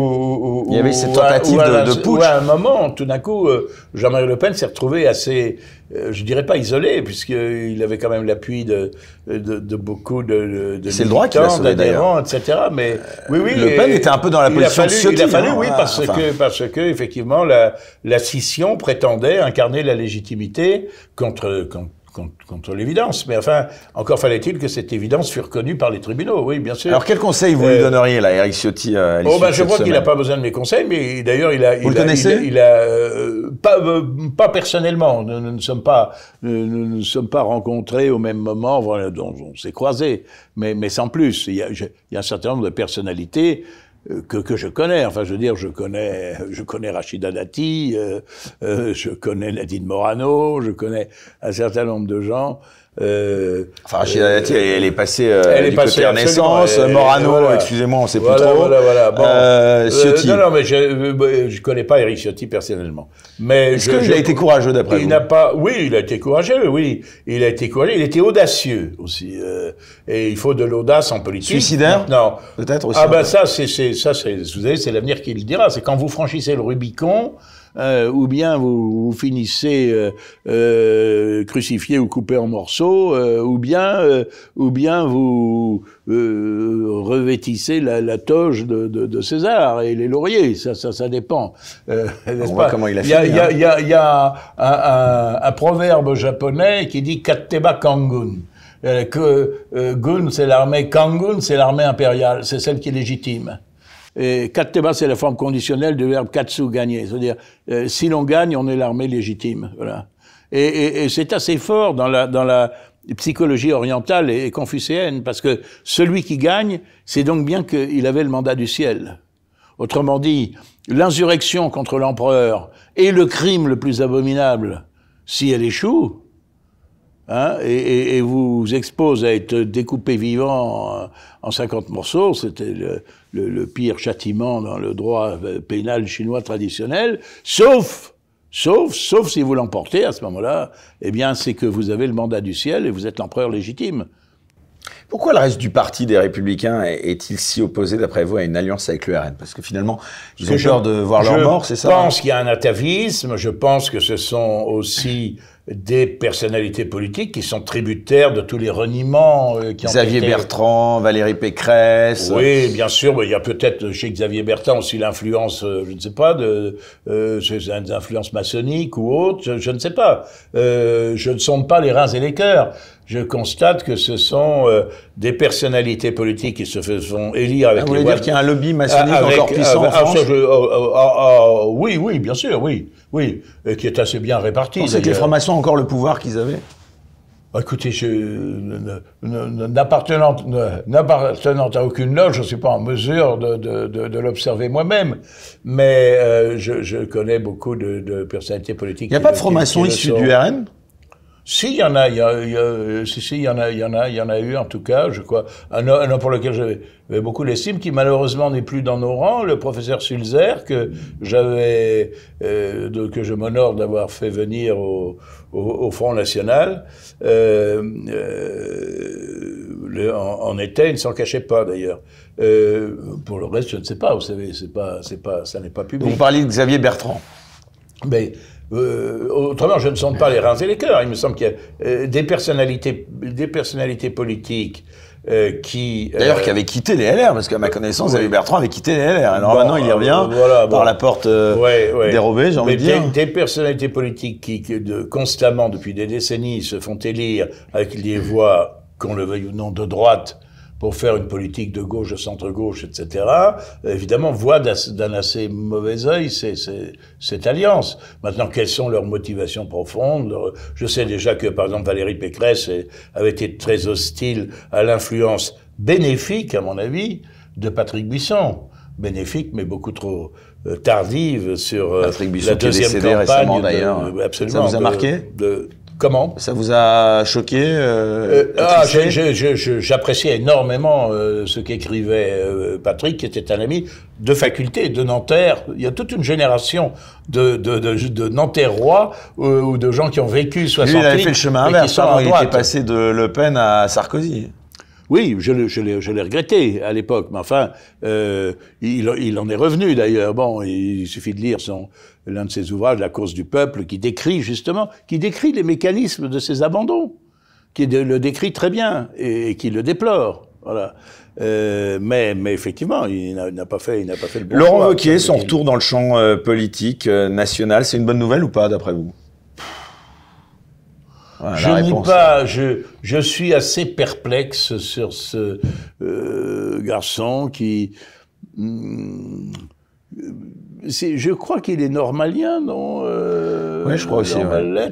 S2: il y avait cette tentative de, de putsch. Ou à un moment, tout d'un coup, Jean-Marie Le Pen s'est trouvé assez, euh, je dirais pas isolé, puisqu'il avait quand même l'appui de, de, de, beaucoup de, de C'est le droit d'adhérents, etc. Mais euh, oui, Le Pen était un peu dans la position de a Il a fallu, oui, hein, parce que parce que effectivement la, la scission prétendait incarner la légitimité contre, contre contre, l'évidence. Mais enfin, encore fallait-il que cette évidence fût reconnue par les tribunaux, oui, bien sûr. Alors, quel conseil vous lui euh,
S1: donneriez, là, Eric Ciotti
S2: euh, à oh, ben, je crois qu'il n'a pas besoin de mes conseils, mais d'ailleurs, il a... Vous il le a, connaissez Il, il a, euh, pas, pas personnellement, nous ne sommes pas, nous, ne sommes pas rencontrés au même moment, voilà, on, on s'est croisés, mais, mais sans plus. Il y, a, il y a un certain nombre de personnalités euh, que, je connais. Enfin, je veux dire, je connais, euh, je connais Rachida Dati, euh, je connais Nadine Morano, je connais un certain nombre de gens euh, enfin, elle, est
S1: passée euh, elle est du passée, côté Renaissance, Morano, excusez-moi, on sait plus trop. Euh, euh, Ciotti. non, non,
S2: mais je, ne euh, connais pas Eric Ciotti personnellement. Mais est-ce qu'il a été courageux d'après vous Il n'a pas. Oui, il a été courageux. Oui, il a été courageux. Il était audacieux aussi. et il faut de l'audace en politique. Suicidaire Non. Peut-être ah aussi. Ah ben ça, c'est ça, c'est vous savez, c'est l'avenir qui le dira. C'est quand vous franchissez le Rubicon. Euh, ou bien vous, finissez euh, euh, crucifié ou coupé en morceaux, ou bien, ou bien vous revêtissez la, toge de, César et les lauriers. Ça, ça, dépend. On voit comment il a fait. Il y a, un, proverbe japonais qui dit Katteba Kangun que Gun, c'est l'armée, Kangun, c'est l'armée impériale, c'est celle qui est légitime. Katteba, c'est la forme conditionnelle du verbe katsu, gagner. C'est-à-dire, euh, si l'on gagne, on est l'armée légitime. Et, c'est assez fort dans la, psychologie orientale et, et confucéenne, parce que celui qui gagne, c'est donc bien qu'il avait le mandat du ciel. Autrement dit, l'insurrection contre l'empereur est le crime le plus abominable si elle échoue, Hein, et, vous expose à être découpé vivant en 50 morceaux, c'était le, le, pire châtiment dans le droit euh, pénal chinois traditionnel, sauf, sauf, sauf si vous l'emportez à ce moment-là, eh bien c'est que vous avez le mandat du ciel et vous êtes l'empereur légitime. Pourquoi le reste du parti des Républicains est-il si opposé, d'après vous, à une
S1: alliance avec le Parce que finalement, ils ont peur de voir leur mort, c'est ça Je pense
S2: qu'il y a un atavisme. Je pense que ce sont aussi des personnalités politiques qui sont tributaires de tous les reniements euh, qui Xavier été... Bertrand, Valérie Pécresse. Oui, bien sûr, mais il y a peut-être chez Xavier Bertrand aussi l'influence, euh, je ne sais pas, de euh, des influences maçonniques ou autres, je, ne sais pas. Euh, je ne sonde pas les reins et les cœurs je constate que ce sont euh, des personnalités politiques qui se font élire avec ah, Vous voulez dire qu'il y a un lobby maçonnique ah, encore puissant en ah, France ah, oh, oh, oh, Oui, oui, bien sûr, oui, oui, et qui est assez bien réparti. Vous pensez que les francs-maçons ont encore le pouvoir qu'ils avaient bah, Écoutez, n'appartenant à aucune loge, je ne suis pas en mesure de, l'observer moi-même, mais euh, je, je, connais beaucoup de, personnalités politiques. Il n'y a pas de francs-maçons issus du RN si, il y en a, il y, si, y en a, y en a, il y en a eu en tout cas, je crois, un, homme pour lequel j'avais beaucoup l'estime, qui malheureusement n'est plus dans nos rangs, le professeur Sulzer, que j'avais, euh, que je m'honore d'avoir fait venir au, Front National, euh, euh, en, était, il ne s'en cachait pas d'ailleurs. pour le reste, je ne sais pas, vous savez, c'est pas, c'est pas, ça n'est pas public. Vous parliez de Xavier Bertrand. Mais euh, autrement, je ne sens pas les reins et les cœurs. Il me semble qu'il y a euh, des, personnalités, des personnalités politiques euh, qui... D'ailleurs, qui avaient
S1: quitté les LR, parce qu'à ma connaissance, Xavier Bertrand avait quitté les LR. Alors maintenant, il y revient par la porte dérobée, j'ai envie de dire.
S2: Des, personnalités politiques qui, constamment, depuis des décennies, se font élire avec des voix, qu'on le veuille ou non, de droite, pour faire une politique de gauche, de centre-gauche, etc., évidemment, voix d'un assez mauvais œil cette alliance. Maintenant, quelles sont leurs motivations profondes Je sais déjà que, par exemple, Valérie Pécresse avait été très hostile à l'influence bénéfique, à mon avis, de Patrick Buisson. Bénéfique, mais beaucoup trop euh, tardive sur euh, la deuxième campagne. d'ailleurs. Euh, absolument, Ça vous a marqué de, Comment Ça vous
S1: a choqué euh,
S2: euh, ah, J'appréciais énormément euh, ce qu'écrivait Patrick, qui était un ami de faculté, de Nanterre. Il y a toute une génération de, Nanterrois ou de gens qui ont vécu 60 ans. il avait fait le chemin inverse. Hein. il était passé de Le Pen à Sarkozy. Oui, je l'ai, regretté à l'époque, mais enfin, euh, il, en est revenu d'ailleurs. Bon, il suffit de lire l'un de ses ouvrages, La cause du peuple, qui décrit justement, qui décrit les mécanismes de ces abandons, qui le décrit très bien et, qui le déplore. Voilà. Euh, mais, effectivement, il n'a pas fait, il n'a pas fait le bon Laurent Wauquiez,
S1: son retour dans le champ euh, politique national, c'est une bonne nouvelle ou pas,
S2: d'après vous – Je je dis pas, je, je suis assez perplexe sur ce euh, garçon qui. Hmm, je crois qu'il est normalien, non euh, Oui, je crois aussi.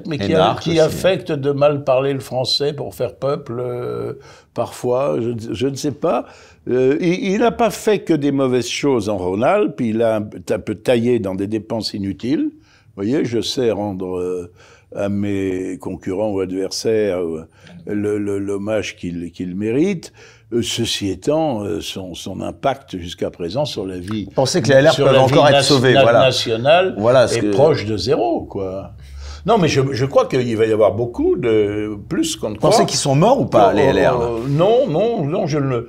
S2: mais qui, qui affecte de mal parler le français pour faire peuple, euh, parfois, je, ne sais pas. il n'a pas fait que des mauvaises choses en Rhône-Alpes, il a un, un, peu taillé dans des dépenses inutiles. Vous voyez, je sais rendre à mes concurrents ou adversaires euh, l'hommage qu'ils qu'il méritent. Euh, ceci étant, euh, son, son impact jusqu'à présent sur la vie. Pensez que les LR peuvent encore être sauvés, voilà. c'est est, proche de zéro, quoi. Non, mais je, je crois qu'il va y avoir beaucoup de plus qu'on ne croit. Pensez qu'ils sont morts ou pas, les LR Non, non, non, je ne.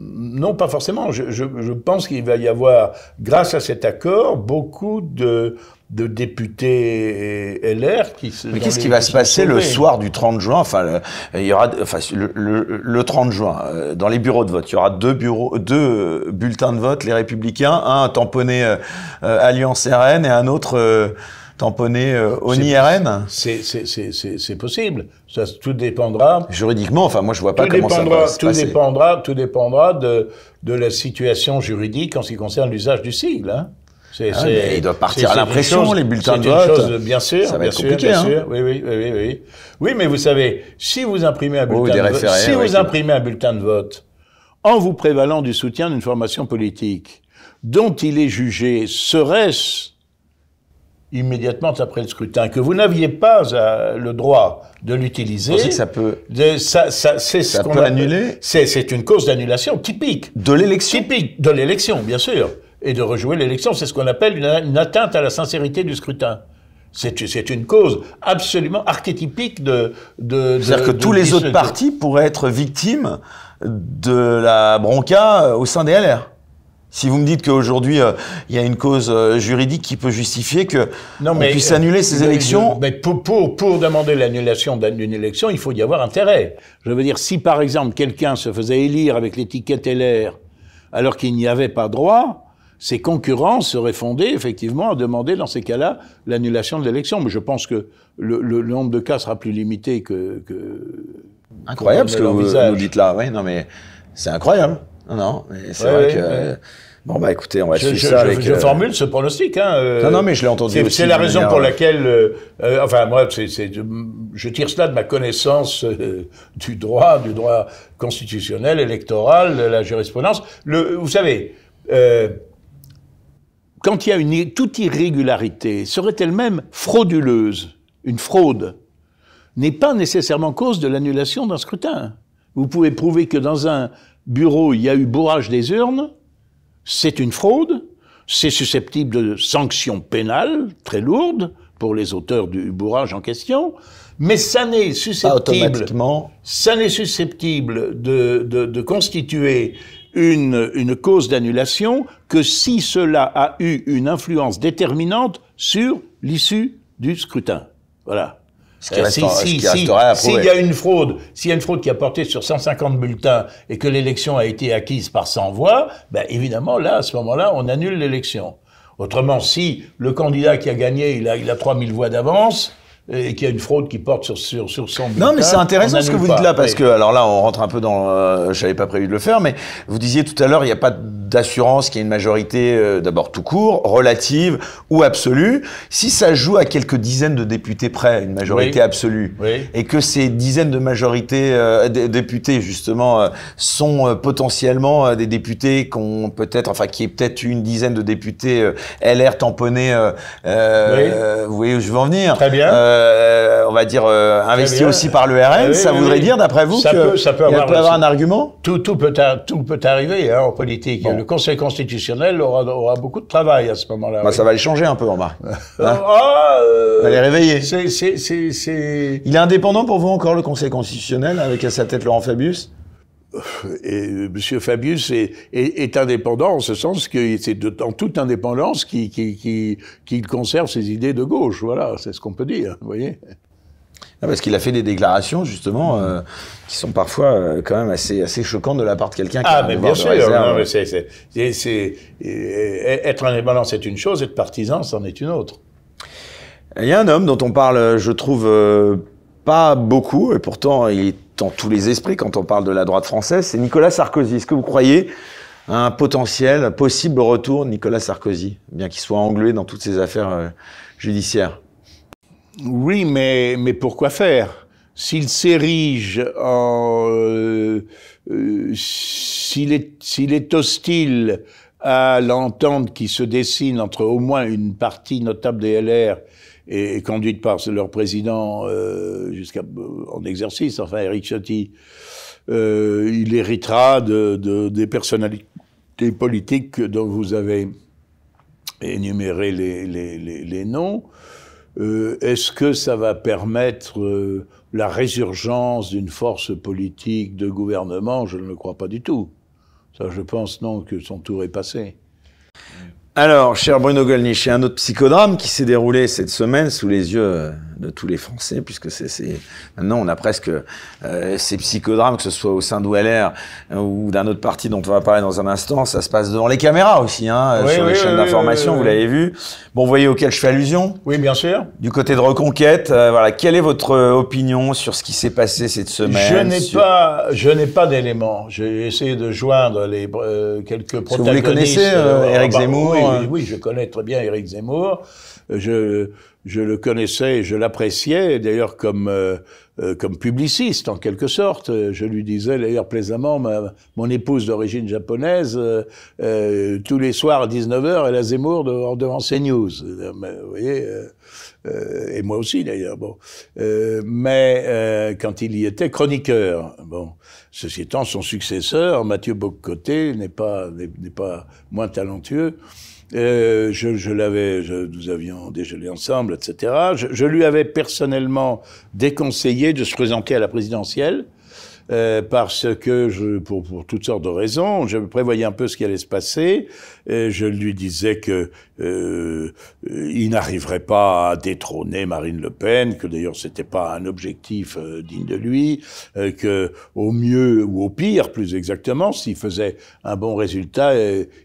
S2: non, pas forcément. je, je pense qu'il va y avoir, grâce à cet accord, beaucoup de de députés LR qui se... Mais qu'est-ce qui va se passer le soir du
S1: 30 juin Enfin, il y aura, enfin, le, le, 30 juin, euh, dans les bureaux de vote, il y aura deux bureaux, deux bulletins de vote, les Républicains, un tamponné euh, euh, Alliance RN
S2: et un autre tamponné euh, ONI RN. C'est possible. Ça, tout dépendra. Juridiquement, enfin, moi, je vois pas comment ça va se tout Dépendra, tout dépendra de, de la situation juridique en ce qui concerne l'usage du sigle. Hein. Ah, il doit partir à l'impression, les bulletins de vote. bien sûr, ça va bien être sûr, compliqué, hein. Oui, oui, oui, oui, oui. mais vous savez, si vous imprimez un bulletin, de, vote, si vous imprimez un bulletin de vote en vous prévalant du soutien d'une formation politique dont il est jugé, serait-ce immédiatement après le scrutin, que vous n'aviez pas euh, le droit de l'utiliser. que ça peut. ça, c'est ce qu'on annuler. C'est, une cause d'annulation typique. De l'élection. Typique de l'élection, bien sûr et de rejouer l'élection. C'est ce qu'on appelle une, atteinte à la sincérité du scrutin. C'est une cause absolument archétypique de... de C'est-à-dire que tous les autres partis
S1: pourraient être victimes de la bronca euh, au sein des LR. Si vous me dites qu'aujourd'hui, euh, il y a une cause euh, juridique qui peut
S2: justifier que on puisse annuler ces élections. Mais pour demander l'annulation d'une élection, il faut y avoir intérêt. Je veux dire, si par exemple quelqu'un se faisait élire avec l'étiquette LR alors qu'il n'y avait pas droit, ces concurrents seraient fondés effectivement à demander dans ces cas-là l'annulation de l'élection. Mais je pense que le, nombre de cas sera plus limité que. incroyable ce que vous nous dites là, oui, non mais c'est incroyable. Non, non, c'est vrai que. Bon bah écoutez, on va suivre ça. avec, je euh, formule ce pronostic. Hein, euh, non, non, mais je l'ai entendu. C'est la raison pour euh, laquelle, enfin bref, je tire cela de ma connaissance du droit, du droit constitutionnel, électoral, de la jurisprudence. Le, vous savez quand il y a une, toute irrégularité serait elle-même frauduleuse, une fraude, n'est pas nécessairement cause de l'annulation d'un scrutin. Vous pouvez prouver que dans un bureau, il y a eu bourrage des urnes, c'est une fraude, c'est susceptible de sanctions pénales très lourdes pour les auteurs du bourrage en question, mais ça n'est susceptible, ça n'est susceptible de, de constituer une, une cause d'annulation que si cela a eu une influence déterminante sur l'issue du scrutin. Voilà. S'il si, si, y a une fraude, s'il y a une fraude qui a porté sur 150 bulletins et que l'élection a été acquise par 100 voix, ben évidemment là, à ce moment-là, on annule l'élection. Autrement, si le candidat qui a gagné, il a, il a 3000 voix d'avance, et qu'il y a une fraude qui porte sur, sur, sur son Non, mais c'est intéressant ce que vous dites là, parce que, alors
S1: là, on rentre un peu dans. Euh, je n'avais pas prévu de le faire, mais vous disiez tout à l'heure, il n'y a pas d'assurance qu'il y ait une majorité, euh, d'abord tout court, relative ou absolue. Si ça joue à quelques dizaines de députés près, une majorité absolue, et que ces dizaines de majorités, euh, députés, justement, euh, sont potentiellement des députés qu'on peut-être, enfin, qui est peut-être une dizaine de députés LR tamponnés, vous voyez où je veux en venir Très bien euh, on va dire, euh, investi aussi par le RN, eh ça voudrait dire, d'après vous, ça que peut, ça peut avoir, un
S2: argument tout, peut arriver hein, en politique. Le Conseil constitutionnel aura, beaucoup de travail à ce moment-là. Bah, ça va les
S1: changer un peu, en bas.
S2: Ça va les réveiller. — Il est indépendant pour vous encore, le Conseil constitutionnel, avec à sa tête Laurent Fabius et euh, M. Fabius est, est, indépendant en ce sens que c'est en toute indépendance qu'il qu qu conserve ses idées de gauche. Voilà, c'est ce qu'on peut dire, vous voyez.
S1: Ah, parce qu'il a fait des déclarations justement euh, qui sont parfois euh, quand même assez assez choquantes de la part de quelqu'un qui ah, a mais bien sûr, non,
S2: mais être indépendant c'est une chose, être partisan c'en est une autre.
S1: Il y a un homme dont on parle, je trouve pas beaucoup, et pourtant il est dans tous les esprits quand on parle de la droite française, c'est Nicolas Sarkozy. Est-ce que vous croyez à un potentiel, un possible retour de Nicolas Sarkozy, bien qu'il soit englué dans toutes ces affaires
S2: euh, judiciaires Oui, mais, mais pourquoi faire S'il s'érige en... Euh, euh, s'il est, est, hostile à l'entente qui se dessine entre au moins une partie notable des LR et, conduite par leur président euh, jusqu'à euh, en exercice, enfin Eric Ciotti, euh, il héritera de, des personnalités politiques dont vous avez énuméré les, noms. Est-ce que ça va permettre la résurgence d'une force politique de gouvernement Je ne le crois pas du tout. Ça, je pense non que son tour est passé.
S1: Alors, cher Bruno Gollnisch, il y a un autre psychodrame qui s'est déroulé cette semaine sous les yeux de tous les Français, puisque c'est maintenant on a presque euh, ces psychodrames, que ce soit au sein d'OLR euh, ou d'un autre parti dont on va parler dans un instant, ça se passe devant les caméras aussi, hein, sur les chaînes d'information, vous l'avez vu. Bon, vous voyez auquel je fais allusion
S2: Oui, bien sûr.
S1: Du côté de Reconquête, euh, voilà, quelle est votre opinion sur ce qui s'est passé cette semaine Je n'ai
S2: pas, je n'ai pas d'éléments. J'ai essayé de joindre les quelques protagonistes. vous les connaissez, Eric ah bah, Zemmour oui, je connais très bien Eric Zemmour. Je je le connaissais et je l'appréciais, d'ailleurs comme euh, euh, comme publiciste en quelque sorte. Je lui disais d'ailleurs plaisamment, ma, mon épouse d'origine japonaise, euh, tous les soirs à 19h, elle a Zemmour devant, devant CNews. Vous voyez et moi aussi d'ailleurs. Bon, mais quand il y était chroniqueur, bon, ceci étant, son successeur, Mathieu Boccoté, n'est pas n'est pas moins talentueux. Euh, je, l'avais, nous avions déjeuné ensemble, etc. Je, je, lui avais personnellement déconseillé de se présenter à la présidentielle euh, parce que, je, pour, toutes sortes de raisons, je prévoyais un peu ce qui allait se passer. Et je lui disais que euh, il n'arriverait pas à détrôner Marine Le Pen, que d'ailleurs c'était pas un objectif euh, digne de lui, que au mieux ou au pire, plus exactement, s'il faisait un bon résultat,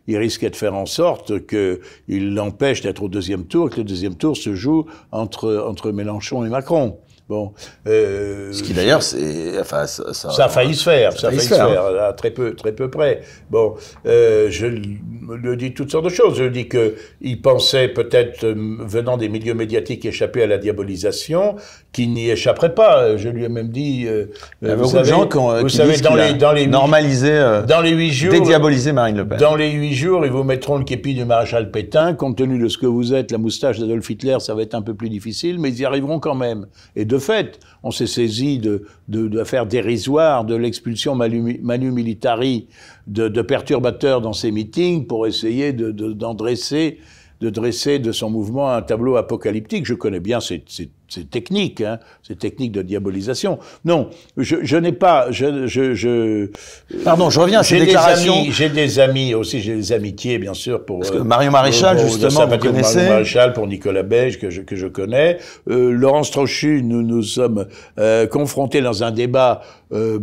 S2: il risquait de faire en sorte qu'il l'empêche d'être au deuxième tour, que le deuxième tour se joue entre entre Mélenchon et Macron. Bon, euh, ce qui d'ailleurs, c'est, ça, a failli se faire, ça, à très peu, très peu près. Bon, euh, je le dis toutes sortes de choses. Je dis que il pensait peut-être euh, venant des milieux médiatiques échapper à la diabolisation, qu'il n'y échapperait pas. Je lui ai même dit. vous savez, dans, les, dans les, huit dédiaboliser Marine Le Pen. Dans les huit jours, ils vous mettront le képi du maréchal Pétain. Compte tenu de ce que vous êtes, la moustache d'Adolf Hitler, ça va être un peu plus difficile, mais ils y arriveront quand même. Et de de fait, on s'est saisi de, de, dérisoires, de l'expulsion manu, militari de, perturbateurs dans ses meetings pour essayer d'en de, dresser de dresser de son mouvement un tableau apocalyptique. Je connais bien c'est technique, hein, c'est technique de diabolisation. Non, je, je n'ai pas, je, je, je, Pardon, je reviens à ces déclarations. J'ai des amis aussi, j'ai des amitiés bien sûr pour. Parce que euh, Marion Maréchal, justement, vous connaissez. Marion Maréchal pour Nicolas Beige que je que je connais. Euh, Laurence Trochu, nous nous sommes euh, confrontés dans un débat euh,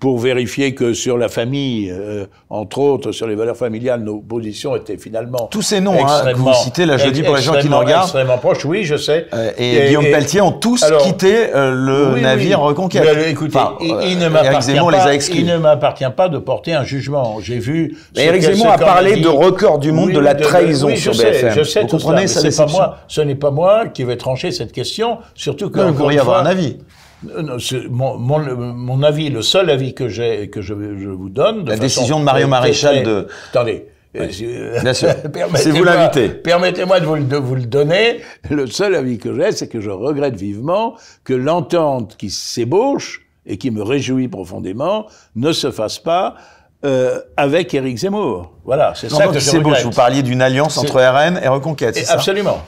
S2: pour vérifier que sur la famille, euh, entre autres, sur les valeurs familiales, nos positions étaient finalement. Tous ces noms hein, que vous citez là, je dis pour les gens qui nous regardent. Extrêmement proches, oui, je sais. Euh, et, Galtier ont tous quitté euh, le navire oui. Reconquête. écoutez, il, euh, ne m'appartient pas, il ne m'appartient pas de porter un jugement. J'ai vu. Mais Zemmour a parlé de record du monde de la trahison sur je BFM. je Vous pas moi, Ce n'est pas moi qui vais trancher cette question, surtout que. Vous pourriez avoir un avis. Euh, mon, avis, le seul avis que j'ai, que je, vous donne. la décision de Mario Maréchal de. Attendez. Bien sûr. (laughs) vous l'invité. Permettez-moi de, vous, le donner. Le seul avis que j'ai, c'est que je regrette vivement que l'entente qui s'ébauche et qui me réjouit profondément ne se fasse pas euh, avec Éric Zemmour. Voilà, c'est ça que je regrette. Vous parliez d'une alliance entre RN et Reconquête, Absolument.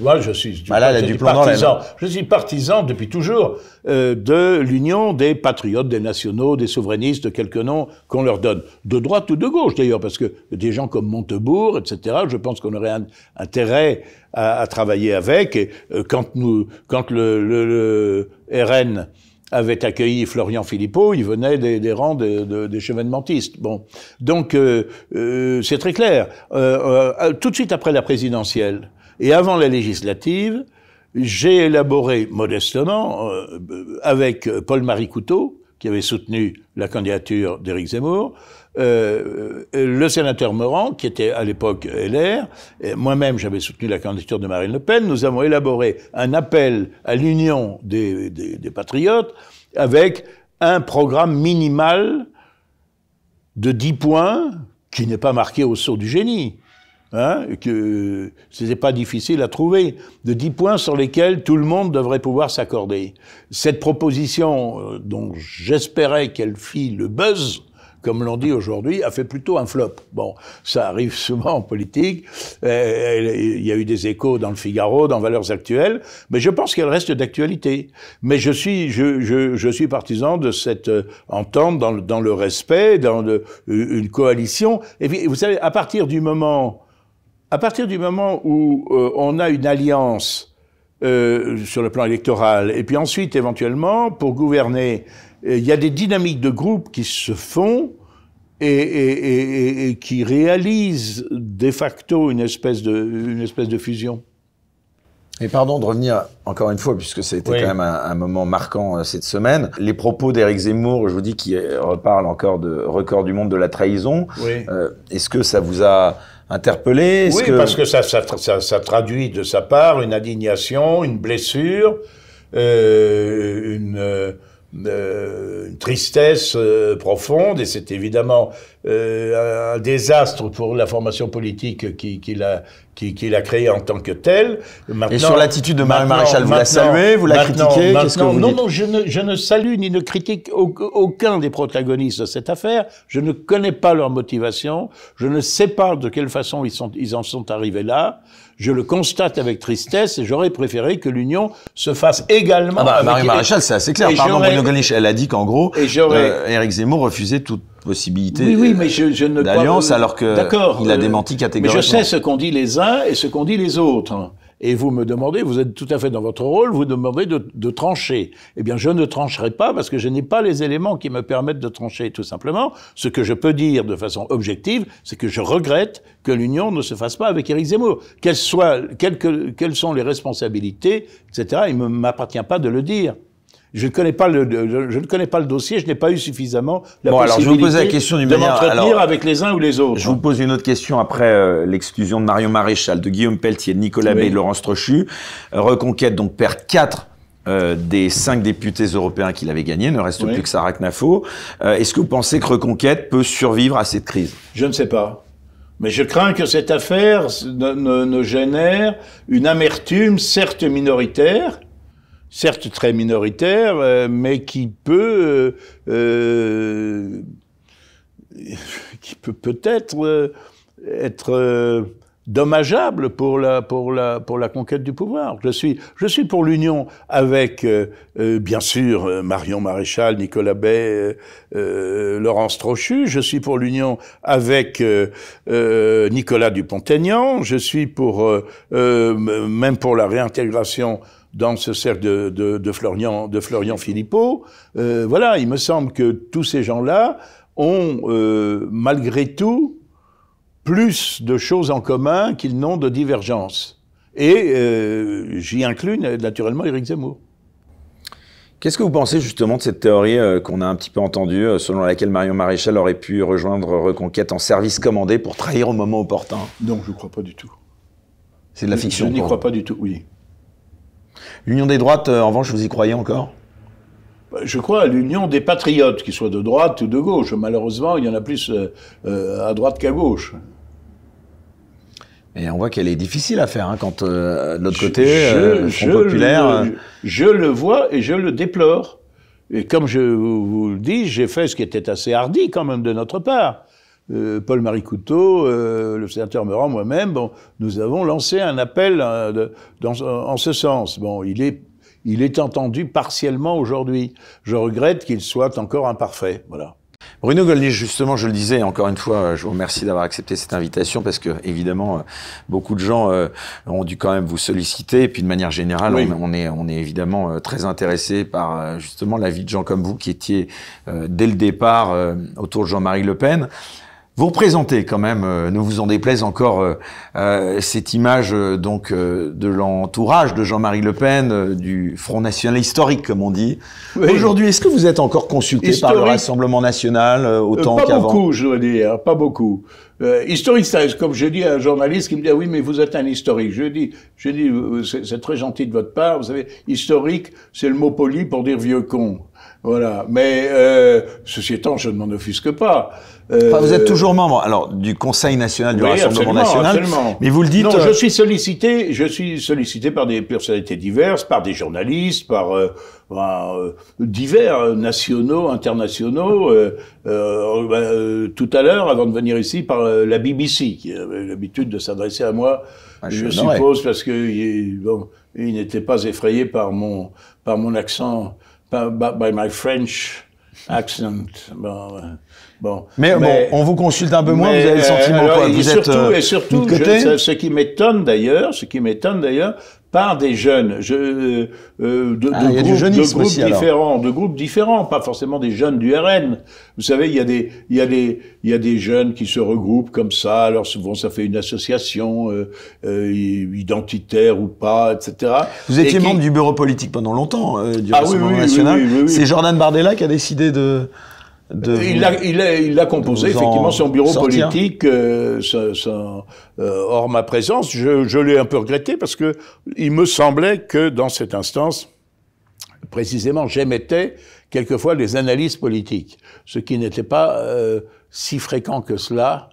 S2: Moi, je suis du, bah partisan. je suis partisan depuis toujours euh, de l'union des patriotes, des nationaux, des souverainistes, de quelques noms qu'on leur donne, de droite ou de gauche d'ailleurs, parce que des gens comme Montebourg, etc. Je pense qu'on aurait un, intérêt à, à, travailler avec. Et euh, quand nous, quand le, le, RN avait accueilli Florian Philippot, il venait des, des rangs de, de, des cheminementistes. Bon, donc euh, euh, c'est très clair. Euh, euh, tout de suite après la présidentielle, et avant la législative, j'ai élaboré modestement, euh, avec euh, Paul-Marie Couteau, qui avait soutenu la candidature d'Éric Zemmour, euh, le sénateur Morand, qui était à l'époque LR, moi-même j'avais soutenu la candidature de Marine Le Pen, nous avons élaboré un appel à l'union des, patriotes avec un programme minimal de 10 points qui n'est pas marqué au saut du génie, hein, que ce n'est pas difficile à trouver, de dix points sur lesquels tout le monde devrait pouvoir s'accorder. Cette proposition, euh, dont j'espérais qu'elle fit le buzz, comme l'on dit aujourd'hui, a fait plutôt un flop. Bon, ça arrive (laughs) souvent en politique. Euh, il y a eu des échos dans le Figaro, dans Valeurs Actuelles, mais je pense qu'elle reste d'actualité. Mais je suis, je, je, je, suis partisan de cette euh, entente dans, dans le respect, dans une coalition. Et puis, vous savez, à partir du moment à partir du moment où euh, on a une alliance euh, sur le plan électoral, et puis ensuite, éventuellement, pour gouverner, euh, il y a des dynamiques de groupe qui se font et, qui réalisent de facto une espèce de, une espèce de fusion. Et pardon de revenir encore une fois, puisque c'était quand même
S1: un, moment marquant
S2: cette semaine.
S1: Les propos d'Éric Zemmour, je vous dis, qui reparle encore de record du monde de la trahison. Est-ce que ça vous a interpellé
S2: Oui, parce que ça, ça, traduit de sa part une indignation, une blessure, euh, une, euh, euh, une tristesse euh, profonde et c'est évidemment euh, un désastre pour la formation politique qui, qui l'a qui, qui l'a créé en tant que telle. et sur l'attitude de Marie Maréchal, vous la saluez, vous la critiquez Qu'est-ce que vous Non, non, je ne, je ne salue ni ne critique aucun des protagonistes de cette affaire. Je ne connais pas leur motivation. Je ne sais pas de quelle façon ils, sont, ils en sont arrivés là. Je le constate avec tristesse et j'aurais préféré que l'union se fasse également. Ah bah, avec Marie les... c'est assez clair. Pardon, Bruno
S1: Gollnisch, elle a dit qu'en gros, Eric euh, Zemmour refusait toute possibilité
S2: d'alliance, alors que il a euh, démenti catégoriquement. Mais je sais ce qu'on dit les uns et ce qu'on dit les autres et vous me demandez, vous êtes tout à fait dans votre rôle, vous demandez de, trancher. Eh bien, je ne trancherai pas parce que je n'ai pas les éléments qui me permettent de trancher, tout simplement. Ce que je peux dire de façon objective, c'est que je regrette que l'union ne se fasse pas avec Éric Zemmour. Quelles, quelles sont les responsabilités, etc., il ne m'appartient pas de le dire. Je ne connais pas le, je, ne connais pas le dossier, je n'ai pas eu suffisamment la bon, je vous pose la question de m'entretenir avec les uns ou les
S1: autres. Je vous pose une autre question après euh, l'exclusion de Mario Maréchal, de Guillaume Pelletier, de Nicolas Bay, de Laurence Trochu. Euh, Reconquête donc perd 4 euh, des cinq députés européens qu'il avait gagnés, ne reste plus que Sarah Knafo. Est-ce que vous pensez que Reconquête peut survivre à cette crise
S2: Je ne sais pas. Mais je crains que cette affaire ne génère une amertume, certes minoritaire, certes très minoritaire, euh, mais qui peut, euh, euh, (laughs) qui peut peut-être être dommageable pour la, pour, la, pour la conquête du pouvoir. Je suis, je suis pour l'union avec, bien sûr, Marion Maréchal, Nicolas Bay, Laurence Trochu. Je suis pour l'union avec Nicolas Dupont-Aignan. Je suis pour, même pour la réintégration dans ce cercle de, Florian, de Florian Philippot. Euh, voilà, il me semble que tous ces gens-là ont, euh, malgré tout, plus de choses en commun qu'ils n'ont de divergences. Et euh, j'y inclus naturellement Éric Zemmour. Qu'est-ce que vous pensez justement de cette
S1: théorie qu'on a un petit peu entendue, selon laquelle Marion Maréchal aurait pu rejoindre Reconquête en service commandé pour trahir au moment opportun
S2: Non, je ne crois pas du tout. C'est de la fiction. Je n'y crois pas du tout, oui.
S1: L'Union des droites, euh, en revanche, vous y croyez encore
S2: bah, je crois, à l'union des patriotes, qu'ils soient de droite ou de gauche. Malheureusement, il y en a plus euh, euh, à droite qu'à gauche.
S1: Et on voit qu'elle est difficile à faire hein, quand de l'autre
S2: côté, je, populaire. Le, je, le vois et je le déplore. Et comme je vous le dis, j'ai fait ce qui était assez hardi quand même de notre part. Euh, Paul-Marie Couteau, euh, le sénateur Meurant, moi-même, bon, nous avons lancé un appel euh, en ce sens. Bon, il est, il est entendu partiellement aujourd'hui. Je regrette qu'il soit encore imparfait. Voilà.
S1: Bruno Gollnisch, justement, je le disais, encore une fois, je vous remercie d'avoir accepté cette invitation parce que, évidemment, beaucoup de gens ont dû quand même vous solliciter. Et puis, de manière générale, on, est, on est évidemment très intéressé par, justement, la vie de gens comme vous qui étiez, dès le départ, autour de Jean-Marie Le Pen. Vous représentez quand même, euh, ne vous en déplaise encore, euh, euh, cette image donc de l'entourage de Jean-Marie Le Pen, du Front National historique comme on dit. Aujourd'hui, est-ce que vous êtes encore consulté par le Rassemblement National autant qu'avant Pas beaucoup,
S2: je dois dire, pas beaucoup. historique, comme je dis à un journaliste qui me dit ah oui mais vous êtes un historique. Je dis, je dis c'est très gentil de votre part. Vous savez, historique, c'est le mot poli pour dire vieux con. Voilà. Mais ceci étant, je ne m'en offusque pas. Euh, vous êtes toujours
S1: membre, alors, du Conseil national du Rassemblement national. Mais vous le dites. Non, je euh, suis
S2: sollicité, je suis sollicité par des personnalités diverses, par des journalistes, par euh, ben, divers nationaux, internationaux. Ben, tout à l'heure, avant de venir ici, par la BBC qui avait l'habitude de s'adresser à moi, ah, je, suppose, parce que bon, il n'était pas effrayé par mon par mon accent, par by my French. Accent. Bon, bon. Mais, bon,
S1: on vous consulte un peu moins, vous avez le sentiment que euh, quoi, et vous surtout, euh, Et surtout, ce
S2: qui m'étonne d'ailleurs, ce qui m'étonne d'ailleurs, par des jeunes, je, euh, euh de, ah, groupes, différents, de groupes différents, pas forcément des jeunes du RN. Vous savez, il y a des, il y a des, il y a des jeunes qui se regroupent comme ça. Alors souvent, ça fait une association euh, euh, identitaire ou pas, etc. Vous étiez membre
S1: du bureau politique pendant longtemps du ah Rassemblement national. C'est Jordan Bardella qui a décidé de il,
S2: a, composé effectivement son bureau politique euh, euh, hors ma présence. Je, je l'ai un peu regretté parce que il me semblait que dans cette instance, précisément, j'émettais quelquefois des analyses politiques, ce qui n'était pas euh, si fréquent que cela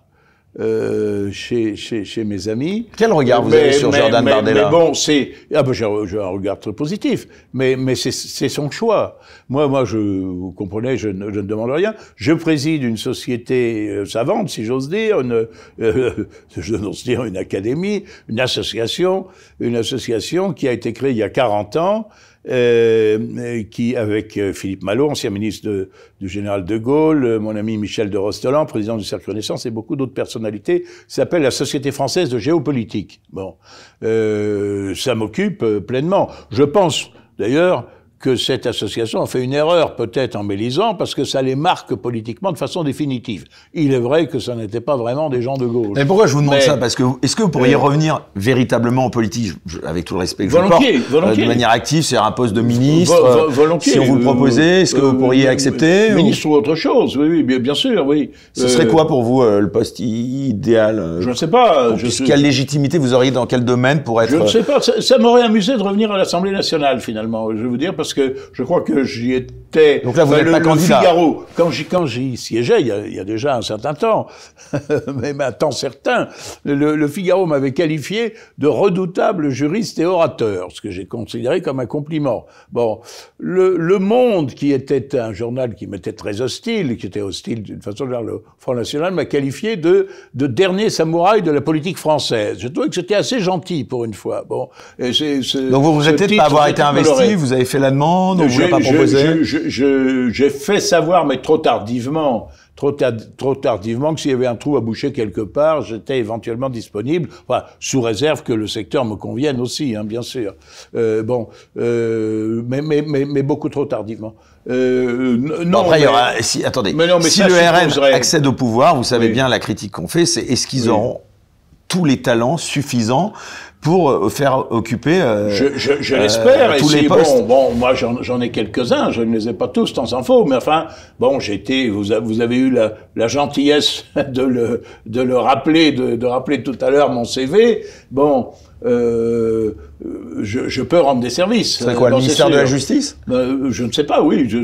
S2: euh, chez, chez, chez, mes amis. Quel regard vous avez sur Jordan Bardella Mais bon, c'est ah ben j'ai un regard très positif, mais mais c'est son choix. Moi moi je vous comprenez, je ne, je ne demande rien. Je préside une société euh, savante, si j'ose dire, une euh, (laughs) je dire une académie, une association, une association qui a été créée il y a 40 ans euh, euh, qui, avec euh, Philippe Malot, ancien ministre du général de Gaulle, mon ami Michel de Rostelan, président du Cercle Renaissance, et beaucoup d'autres personnalités, s'appelle la Société française de géopolitique. Bon, euh, ça m'occupe pleinement. Je pense, d'ailleurs, que cette association a fait une erreur, peut-être en Mélisant, parce que ça les marque politiquement de façon définitive. Il est vrai que ça n'était pas vraiment des gens de gauche. Mais pourquoi je vous demande ça
S1: Parce que est-ce que vous pourriez euh, revenir véritablement en politique, avec tout le respect que je vous porte, euh, de manière active, c'est-à-dire un poste de ministre euh, volontiers, Si on vous le proposait, est-ce que vous pourriez accepter Ministre
S2: ou... autre chose, oui, bien sûr, oui. Ce serait quoi pour
S1: vous le poste idéal Je
S2: ne sais pas. Je Quelle
S1: légitimité vous auriez dans quel domaine pour être Je ne sais
S2: pas. Ça, m'aurait amusé de revenir à l'Assemblée nationale finalement. Je vais vous dire parce parce que je crois que j'y étais. Donc là, vous pas le candidat. Figaro, quand j'y quand j'y siégeais, il y, a, déjà un certain temps, même un temps certain, le, Figaro m'avait qualifié de redoutable juriste et orateur, ce que j'ai considéré comme un compliment. Bon, le, Monde, qui était un journal qui m'était très hostile, qui était hostile d'une façon générale, le Front National m'a qualifié de, de dernier samouraï de la politique française. Je trouvais que c'était assez gentil pour une fois. Bon, et donc vous vous êtes pas avoir été investi, vous
S1: avez fait la demande non, je, vous pas proposé
S2: J'ai fait savoir, mais trop tardivement, trop, tardivement, que s'il y avait un trou à boucher quelque part, j'étais éventuellement disponible, sous réserve que le secteur me convienne aussi, hein, bien sûr. Euh, bon, euh, mais, mais, mais, beaucoup trop tardivement. Euh, non, après, il y si, attendez, si le RM accède
S1: au pouvoir, vous savez bien la critique qu'on fait, c'est est-ce qu'ils auront tous les talents suffisants pour euh, faire occuper. Euh, je, je, je l'espère. Euh, bon,
S2: bon, moi j'en ai quelques-uns, je ne les ai pas tous, tant s'en faut. Mais enfin, bon, j'étais. Vous, vous, avez eu la, gentillesse (laughs) de le de le rappeler, de, de rappeler tout à l'heure mon CV. Bon. Euh, je, je, peux rendre des services. C'est quoi, euh, le ministère de la Justice Je ne sais pas, oui, je,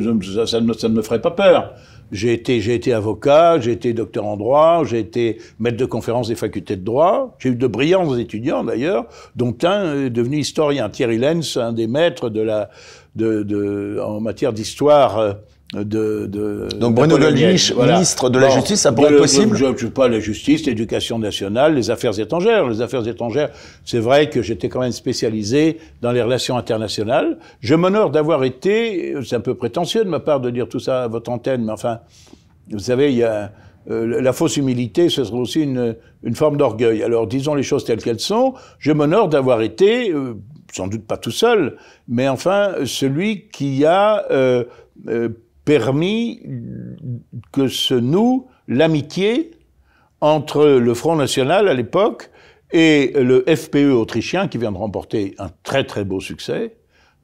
S2: ça, ne, ça, ne, me ferait pas peur. J'ai été, avocat, j'ai été docteur en droit, j'ai été maître de conférence des facultés de droit. J'ai eu de brillants étudiants d'ailleurs, dont un est devenu historien, Thierry Lenz, un des maîtres de la, de, en matière d'histoire euh, de, de, Donc Bruno Gollnisch, ministre de la Justice, ça pourrait être possible Je ne pas la justice, l'éducation nationale, les affaires étrangères. Les affaires étrangères, c'est vrai que j'étais quand même spécialisé dans les relations internationales. Je m'honore d'avoir été, c'est un peu prétentieux de ma part de dire tout ça à votre antenne, mais enfin, vous savez, il y a... Euh, la fausse humilité, ce serait aussi une, une forme d'orgueil. Alors disons les choses telles qu'elles sont. Je m'honore d'avoir été, euh, sans doute pas tout seul, mais enfin celui qui a euh, permis que se noue l'amitié entre le Front National à l'époque et le FPE autrichien qui vient de remporter un très très beau succès,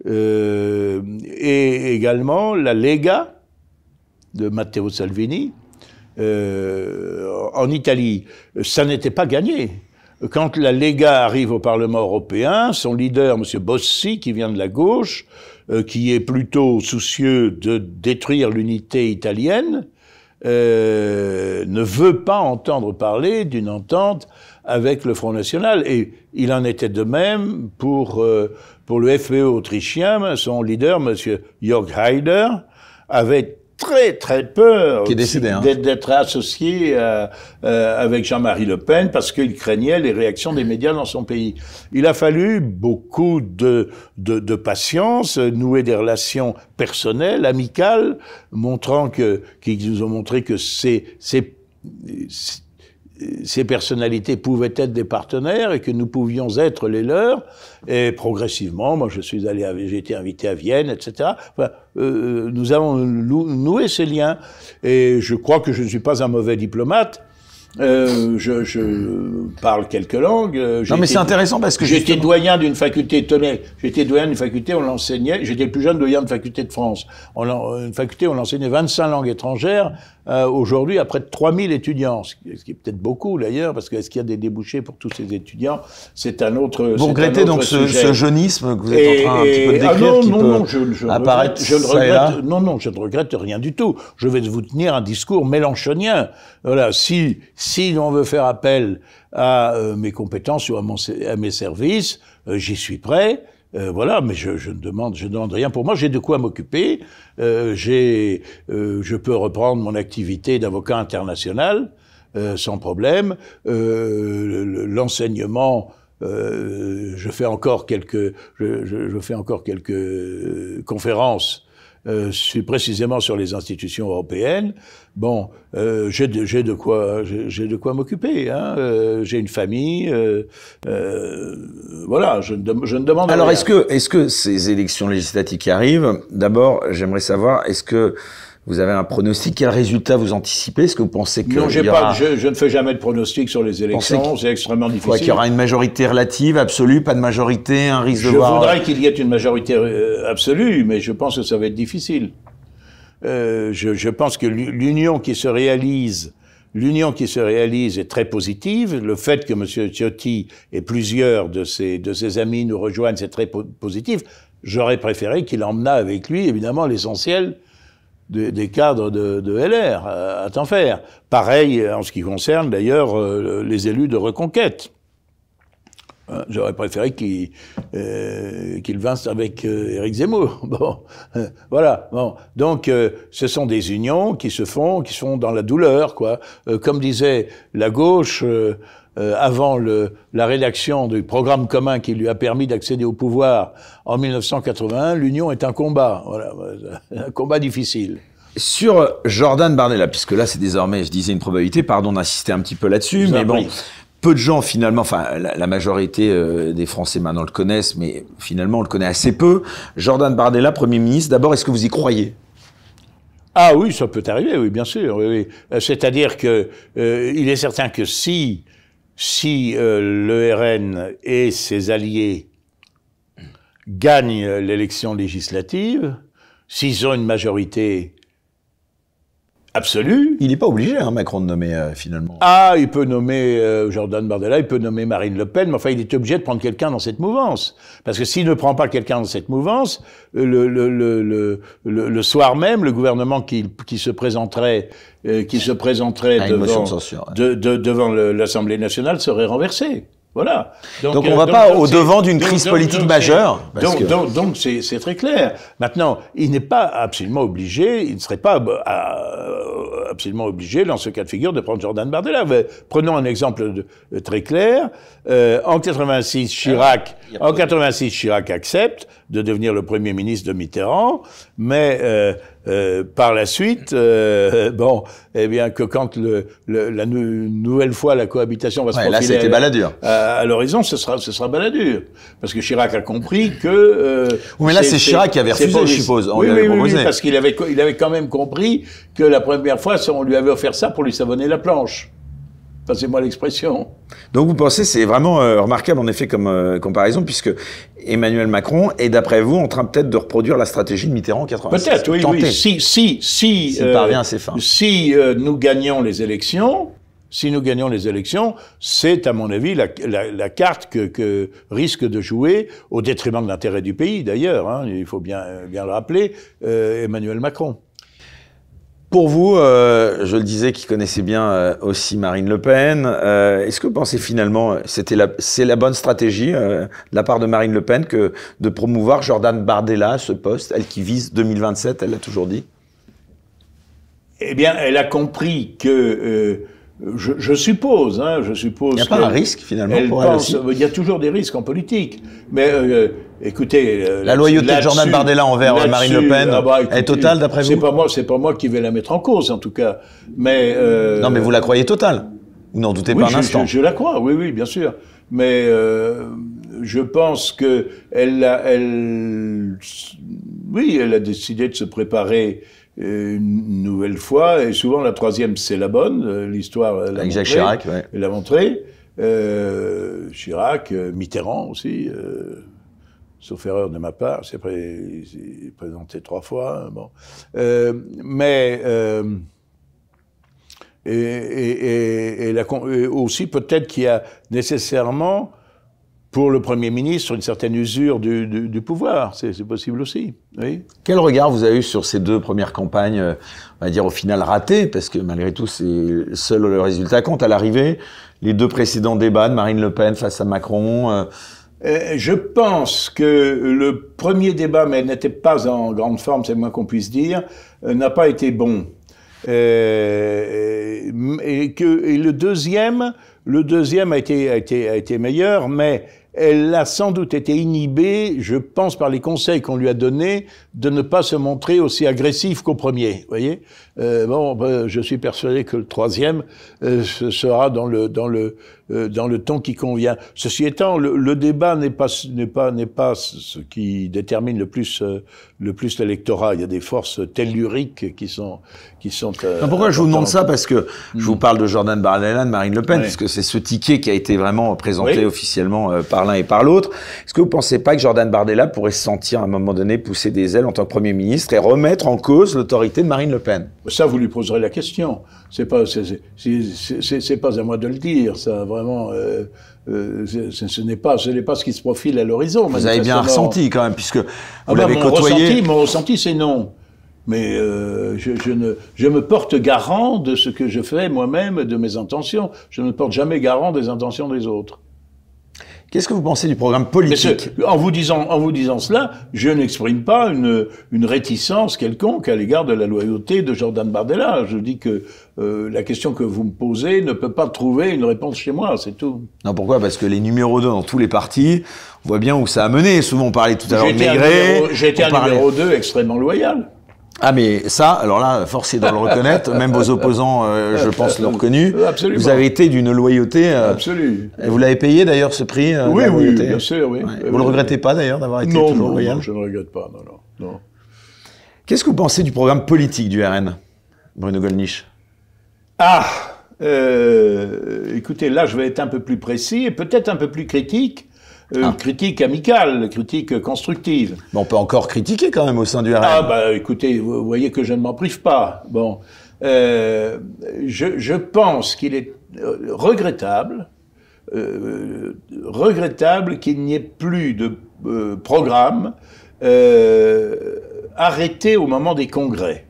S2: euh, et également la Lega de Matteo Salvini euh, en Italie. Ça n'était pas gagné. Quand la Lega arrive au Parlement européen, son leader, M. Bossi, qui vient de la gauche, euh, qui est plutôt soucieux de détruire l'unité italienne, euh, ne veut pas entendre parler d'une entente avec le Front National. Et il en était de même pour, euh, pour le FPÖ e autrichien. Son leader, M. Jörg Haider, avait très très peur hein. d'être associé euh, euh, avec Jean-Marie Le Pen parce qu'il craignait les réactions des médias dans son pays. Il a fallu beaucoup de, de, de patience, nouer des relations personnelles, amicales, montrant que qu'ils nous ont montré que c'est c'est ces personnalités pouvaient être des partenaires et que nous pouvions être les leurs. Et progressivement, moi, je suis allé, j'ai été invité à Vienne, etc. Euh, euh, nous avons noué ces liens. Et je crois que je ne suis pas un mauvais diplomate. Euh, je, je, parle quelques langues. Euh, non, mais c'est intéressant parce que j'étais doyen d'une faculté. Tenez, j'étais doyen d'une faculté. On l'enseignait. J'étais le plus jeune doyen de faculté de France. On euh, une faculté, on enseignait 25 langues étrangères. Euh, aujourd'hui, à près de 3000 étudiants, ce qui est peut-être beaucoup d'ailleurs, parce que est-ce qu'il y a des débouchés pour tous ces étudiants C'est un autre. Vous regrettez donc ce, ce,
S1: jeunisme que vous êtes en train un petit peu de ah décrire non, qui non, je, Regrette,
S2: Non, non, je ne regrette rien du tout. Je vais vous tenir un discours mélanchonien. Voilà, si si l'on veut faire appel à euh, mes compétences ou à, mes services, euh, j'y suis prêt. Euh, voilà, mais je, ne demande, rien. Pour moi, j'ai de quoi m'occuper. j'ai, je peux reprendre mon activité d'avocat international sans problème. l'enseignement. je fais encore quelques, je fais encore quelques conférences euh, précisément sur les institutions européennes. Bon, euh, j'ai de, de, quoi, j'ai de quoi m'occuper. Hein. Euh, j'ai une famille. Euh, euh, voilà, je ne, je ne demande. Alors, est-ce que,
S1: est-ce que ces élections législatives qui arrivent, d'abord, j'aimerais savoir, est-ce que vous avez un pronostic Quel résultat vous anticipez Est-ce que vous pensez que non, aura... pas, je,
S2: je, ne fais jamais de pronostic sur les élections. C'est extrêmement difficile. Quoi, qu'il y aura
S1: une majorité relative, absolue, pas de majorité, un risque de voir. Je voudrais euh,
S2: qu'il y ait une majorité euh, absolue, mais je pense que ça va être difficile. Euh, je, je, pense que l'union qui se réalise L'union qui se réalise est très positive. Le fait que M. Ciotti et plusieurs de ses, de ses amis nous rejoignent, c'est très positif. J'aurais préféré qu'il emmenât avec lui, évidemment, l'essentiel des cadres de, LR euh, à, t'en faire. Pareil euh, en ce qui concerne d'ailleurs euh, les élus de Reconquête. J'aurais préféré qu'ils euh, avec Éric Zemmour. (laughs) Bon, voilà. Bon, donc ce sont des unions qui se font, qui sont dans la douleur, quoi. comme disait la gauche euh, avant le, la rédaction du programme commun qui lui a permis d'accéder au pouvoir en 1981, l'union est un combat, voilà, (laughs) un combat difficile.
S1: Sur euh, Jordan Bardella, puisque là c'est désormais, je disais une probabilité, pardon d'insister un petit peu là-dessus, mais bon, peu de gens finalement, enfin la, majorité euh, des Français maintenant le connaissent, mais finalement on le connaît assez peu. Jordan Bardella, Premier ministre, d'abord, est-ce que vous y croyez
S2: Ah oui, ça peut arriver, oui, bien sûr. C'est-à-dire que il est certain que si si l'ERN euh, le RN et ses alliés gagnent l'élection législative, s'ils ont une majorité Absolu, Il n'est pas obligé, hein, Macron, de nommer euh, finalement. Ah, il peut nommer euh, Jordan Bardella, il peut nommer Marine Le Pen, mais enfin, il est obligé de prendre quelqu'un dans cette mouvance. Parce que s'il ne prend pas quelqu'un dans cette mouvance, euh, le, le, le, soir même, le gouvernement qui, se présenterait, qui se présenterait ah, devant l'Assemblée nationale serait renversé. Voilà.
S1: Donc, on on euh, va pas au devant d'une crise politique majeure. donc
S2: Donc c'est très clair. Maintenant, il n'est pas absolument obligé, il ne serait pas euh, euh, absolument obligé dans ce cas de figure de prendre Jordan Bardella. prenons un exemple de, très clair. en 86, ah, Chirac, en 86, Chirac accepte de devenir le premier ministre de Mitterrand, mais euh, par la suite, euh, (laughs) bon, eh bien que quand le, la nouvelle fois la cohabitation va se profiler là c'était baladur à, l'horizon, ce sera ce sera baladur parce que Chirac a compris que euh, mais là c'est Chirac qui avait refusé, je suppose. parce qu'il avait il avait quand même compris que la première fois on lui avait offert ça pour lui savonner la planche. Passez-moi l'expression.
S1: Donc vous pensez, c'est vraiment euh, remarquable en effet comme euh, comparaison, puisque Emmanuel
S2: Macron est d'après vous en train peut-être de reproduire la stratégie de Mitterrand en 86. Peut-être, oui, oui. Si, si, si, euh, si, si nous gagnons les élections, si nous gagnons les élections, c'est à mon avis la, la, la carte que, que, risque de jouer, au détriment de l'intérêt du pays d'ailleurs, hein, il faut bien, bien le rappeler, Emmanuel Macron.
S1: Pour vous, euh, je le disais, qui connaissait bien euh, aussi Marine Le Pen, euh, est-ce que vous pensez finalement c'était c'est la bonne stratégie de la part de Marine Le Pen que de promouvoir Jordan Bardella ce poste, elle qui vise 2027, elle l'a toujours dit
S2: Eh bien, elle a compris que je, je, suppose, hein, je suppose. Il n'y a pas un risque finalement pour elle Il y a toujours des risques en politique. Mais euh, euh, écoutez, euh, la loyauté de Jordan Bardella envers Marine Le Pen ah bah, est totale d'après vous. C'est pas moi, c'est pas moi qui vais la mettre en cause en tout cas. Mais non, mais vous la croyez
S1: totale. Vous n'en doutez pas un instant. Je,
S2: je, la crois, oui, oui, bien sûr. Mais je pense que elle, elle, oui, elle a décidé de se préparer une nouvelle fois, et souvent la troisième c'est la bonne, euh, l'histoire euh, l'a Chirac, l'a montré. Euh, Chirac, Mitterrand aussi, sauf erreur de ma part, c'est présenté trois fois. Hein, bon. mais et, et, aussi peut-être qu'il y a nécessairement pour le Premier ministre une certaine usure du, pouvoir. C'est possible aussi.
S1: Oui. Quel regard vous avez eu sur ces deux premières campagnes, euh, on va dire au final ratées, parce que malgré tout, c'est seul le résultat compte. À l'arrivée, les deux précédents débats de Marine Le Pen face à Macron. Euh,
S2: euh, je pense que le premier débat, mais n'était pas en grande forme, c'est moins qu'on puisse dire, n'a pas été bon. et que le deuxième, le deuxième a été, a été, a été meilleur, mais elle a sans doute été inhibée, je pense, par les conseils qu'on lui a donnés de ne pas se montrer aussi agressif qu'au premier. Voyez, euh, bon, euh, je suis persuadé que le troisième euh, sera dans le dans le euh, dans le temps qui convient. Ceci étant, le, débat n'est pas n'est pas n'est pas ce qui détermine le plus euh, le plus l'électorat. Il y a des forces telluriques qui sont qui sont. Euh, pourquoi je vous demande ça Parce
S1: que je vous hmm. parle de Jordan Bardella, de Marine Le Pen, puisque parce que c'est ce ticket qui a été vraiment présenté officiellement par l'un et par l'autre. Est-ce que vous pensez pas que Jordan Bardella pourrait se sentir à un moment donné pousser des ailes en tant que Premier ministre et remettre en cause l'autorité de Marine Le
S2: Pen Ça, vous lui poserez la question. C'est pas c'est pas à moi de le dire. Ça vraiment. Euh, euh, ce, n'est pas, ce n'est pas ce qui se profile à l'horizon. Vous avez bien ressenti
S1: quand même, puisque vous ah bah, l'avez côtoyé.
S2: mon ressenti, c'est non. Mais euh, je, je, ne, je me porte garant de ce que je fais moi-même, de mes intentions. Je ne porte jamais garant des intentions des autres. Qu'est-ce que vous pensez du programme politique en, vous disant, en vous disant cela, je n'exprime pas une, une, réticence quelconque à l'égard de la loyauté de Jordan Bardella. Je dis que euh, la question que vous me posez ne peut pas trouver une réponse chez moi, c'est tout.
S1: Non, pourquoi Parce que les numéros 2 dans tous les partis, on voit bien où ça a mené. Souvent, on parlait tout à l'heure de Maigret. J'étais un numéro 2
S2: extrêmement loyal.
S1: Ah mais ça, alors là, force est de le reconnaître, même vos opposants, euh, je pense, l'ont reconnu. Vous avez été d'une loyauté. Euh, Absolument. — Et Vous l'avez payé d'ailleurs ce prix. Euh, oui, oui, bien sûr,
S2: oui. Vous ne le regrettez pas
S1: d'ailleurs d'avoir été non, toujours non, loyal. Non, je
S2: ne regrette pas, non,
S1: non. non. Qu'est-ce que vous pensez du programme politique du RN, Bruno Gollnisch
S2: Ah, écoutez, là, je vais être un peu plus précis et peut-être un peu plus critique euh, ah. critique amicale, critique constructive. Mais on peut encore critiquer quand même au sein du RN. Ah bah écoutez, vous voyez que je ne m'en prive pas. Bon, euh, je, pense qu'il est euh, regrettable, regrettable qu'il n'y ait plus de programme arrêté au moment des congrès.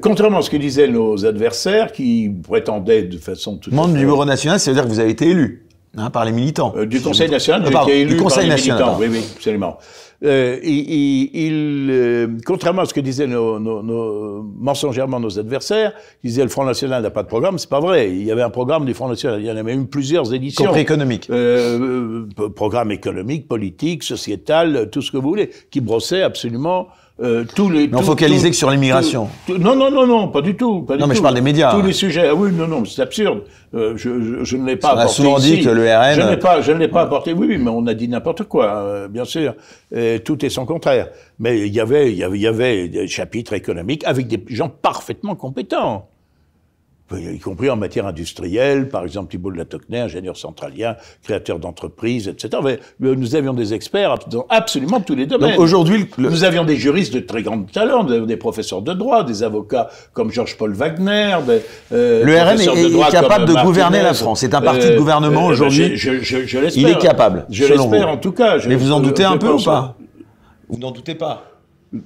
S2: Contrairement à ce que disaient nos adversaires qui prétendaient de façon tout Membre du
S1: Bureau national, ça veut dire que vous avez été élu. Hein, par les militants. Euh, du Conseil national, euh, du Conseil national, Oui,
S2: oui, absolument. Euh, il, il euh, contrairement à ce que disaient nos, nos, nos, mensongèrement nos adversaires, ils disaient le Front National n'a pas de programme. C'est pas vrai. Il y avait un programme du Front National. Il y en avait eu plusieurs éditions. Compris économique. programme économique, politique, sociétal, tout ce que vous voulez, qui brossait absolument euh, tous les. Mais on que sur l'immigration. non, non, non, non, pas du tout. Pas du non, mais je parle des médias. Tous les sujets. Ah oui, non, non, c'est absurde. Euh, je, je, ne l'ai pas apporté. On souvent dit que le RN. Je ne l'ai pas, je pas apporté. Oui, oui, mais on a dit n'importe quoi, euh, bien sûr. tout est son contraire. Mais il y avait, il y avait, il y avait des chapitres économiques avec des gens parfaitement compétents y compris en matière industrielle, par exemple Thibault de la ingénieur centralien, créateur d'entreprise, etc. Mais, euh, nous avions des experts absolument tous les domaines. Aujourd'hui, nous avions des juristes de très grand talent, des professeurs de droit, des avocats comme Georges-Paul Wagner. euh, le RN est, capable de gouverner la France. C'est un parti de euh, gouvernement euh, ben, aujourd'hui. Il est capable. Je l'espère en tout cas. mais vous en doutez un peu ou pas Vous n'en doutez pas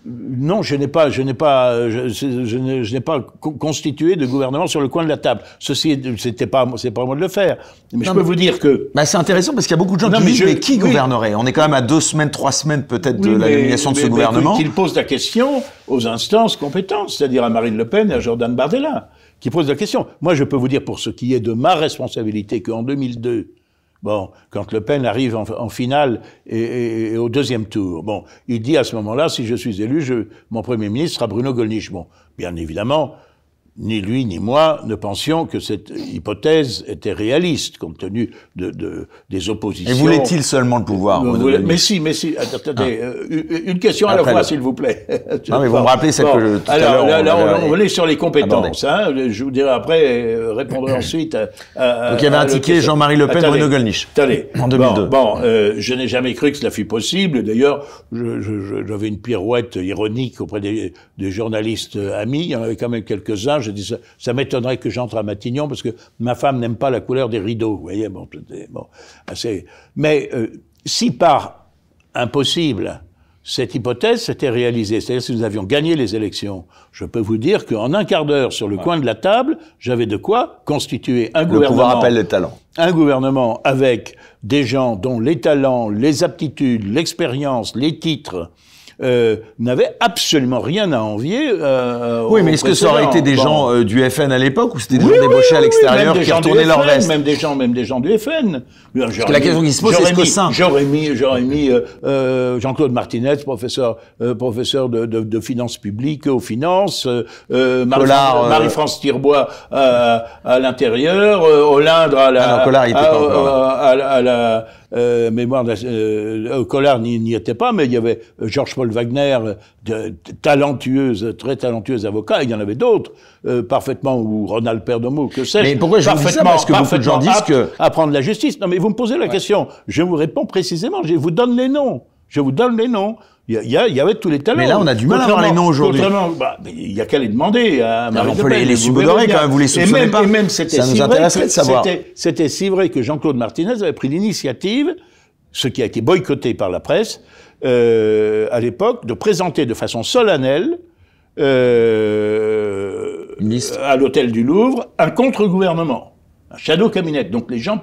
S2: non, je n'ai pas, je n'ai pas, je, n'ai pas constitué de gouvernement sur le coin de la table. Ceci, c'était pas, c'est pas à moi de le faire. Mais je peux vous dire que. Bah c'est intéressant parce qu'il y a beaucoup de gens qui mais disent, mais qui gouvernerait On est quand même à deux
S1: semaines, trois semaines peut-être de la nomination de ce gouvernement. Qu'il
S2: pose la question aux instances compétentes, c'est-à-dire à Marine Le Pen et à Jordan Bardella, qui pose la question. Moi, je peux vous dire pour ce qui est de ma responsabilité qu'en 2002, Bon, quand Le Pen arrive en, finale et, au deuxième tour, bon, il dit à ce moment-là, si je suis élu, je, mon premier ministre sera Bruno Gollnisch. Bon, bien évidemment, ni lui ni moi ne pensions que cette hypothèse était réaliste, compte tenu de, de des oppositions. Et voulait-il seulement le pouvoir euh, Mais si, mais si. Attendez, ah. euh, une question à la fois, s'il vous plaît. (laughs) Non, mais vous me rappelez celle que je, tout Alors, à là, on, on, est sur les compétences. Ah, hein. Je vous dirai après, euh, répondrai (coughs) ensuite à, Donc il y avait un ticket Jean-Marie Le Pen, Bruno Gollnisch. Attendez. En 2002. Bon, je n'ai jamais cru que cela fût possible. D'ailleurs, j'avais une pirouette ironique auprès des journalistes amis. Il y en avait quand même quelques-uns je dis ça, m'étonnerait que j'entre à Matignon parce que ma femme n'aime pas la couleur des rideaux, vous voyez, bon, assez. Mais euh, si par impossible cette hypothèse s'était réalisée, c'est-à-dire si nous avions gagné les élections, je peux vous dire qu'en un quart d'heure sur le coin de la table, j'avais de quoi constituer un le gouvernement. Pouvoir les talents. Un gouvernement avec des gens dont les talents, les aptitudes, l'expérience, les titres euh, n'avaient absolument rien à envier. Euh, oui, mais est-ce que ça aurait été des gens
S1: euh, du FN à l'époque ou c'était des gens débauchés à l'extérieur qui retournaient leur veste Même
S2: des gens, même des gens du FN. Parce la question qui se pose, c'est -ce J'aurais mis, j'aurais mis Jean-Claude Martinet, professeur, euh, professeur de, de, de, finances publiques aux finances, Marie-France Tirbois à, l'intérieur, Hollande à la, à, la, euh, mémoire euh, Collard n'y était pas, mais il y avait euh, Georges-Paul Wagner, euh, de, talentueuse, très talentueuse avocat, il y en avait d'autres, euh, parfaitement, ou Ronald Perdomo, que sais-je. Mais pourquoi que que... la justice. Non, mais vous me posez la question, je vous réponds précisément, je vous donne les noms. Je vous donne les noms il y, y, avait tous les talents. Mais là, on a du mal à avoir les noms aujourd'hui. Bah, il bah, n'y a qu'à les demander. À hein, on peut les, subodorer quand même, vous les soupçonnez et même, pas. Et même, intéresserait de savoir. C'était si vrai que Jean-Claude Martinez avait pris l'initiative, ce qui a été boycotté par la presse, euh, à l'époque, de présenter de façon solennelle euh, à l'hôtel du Louvre un contre-gouvernement. Un shadow cabinet. Donc les gens.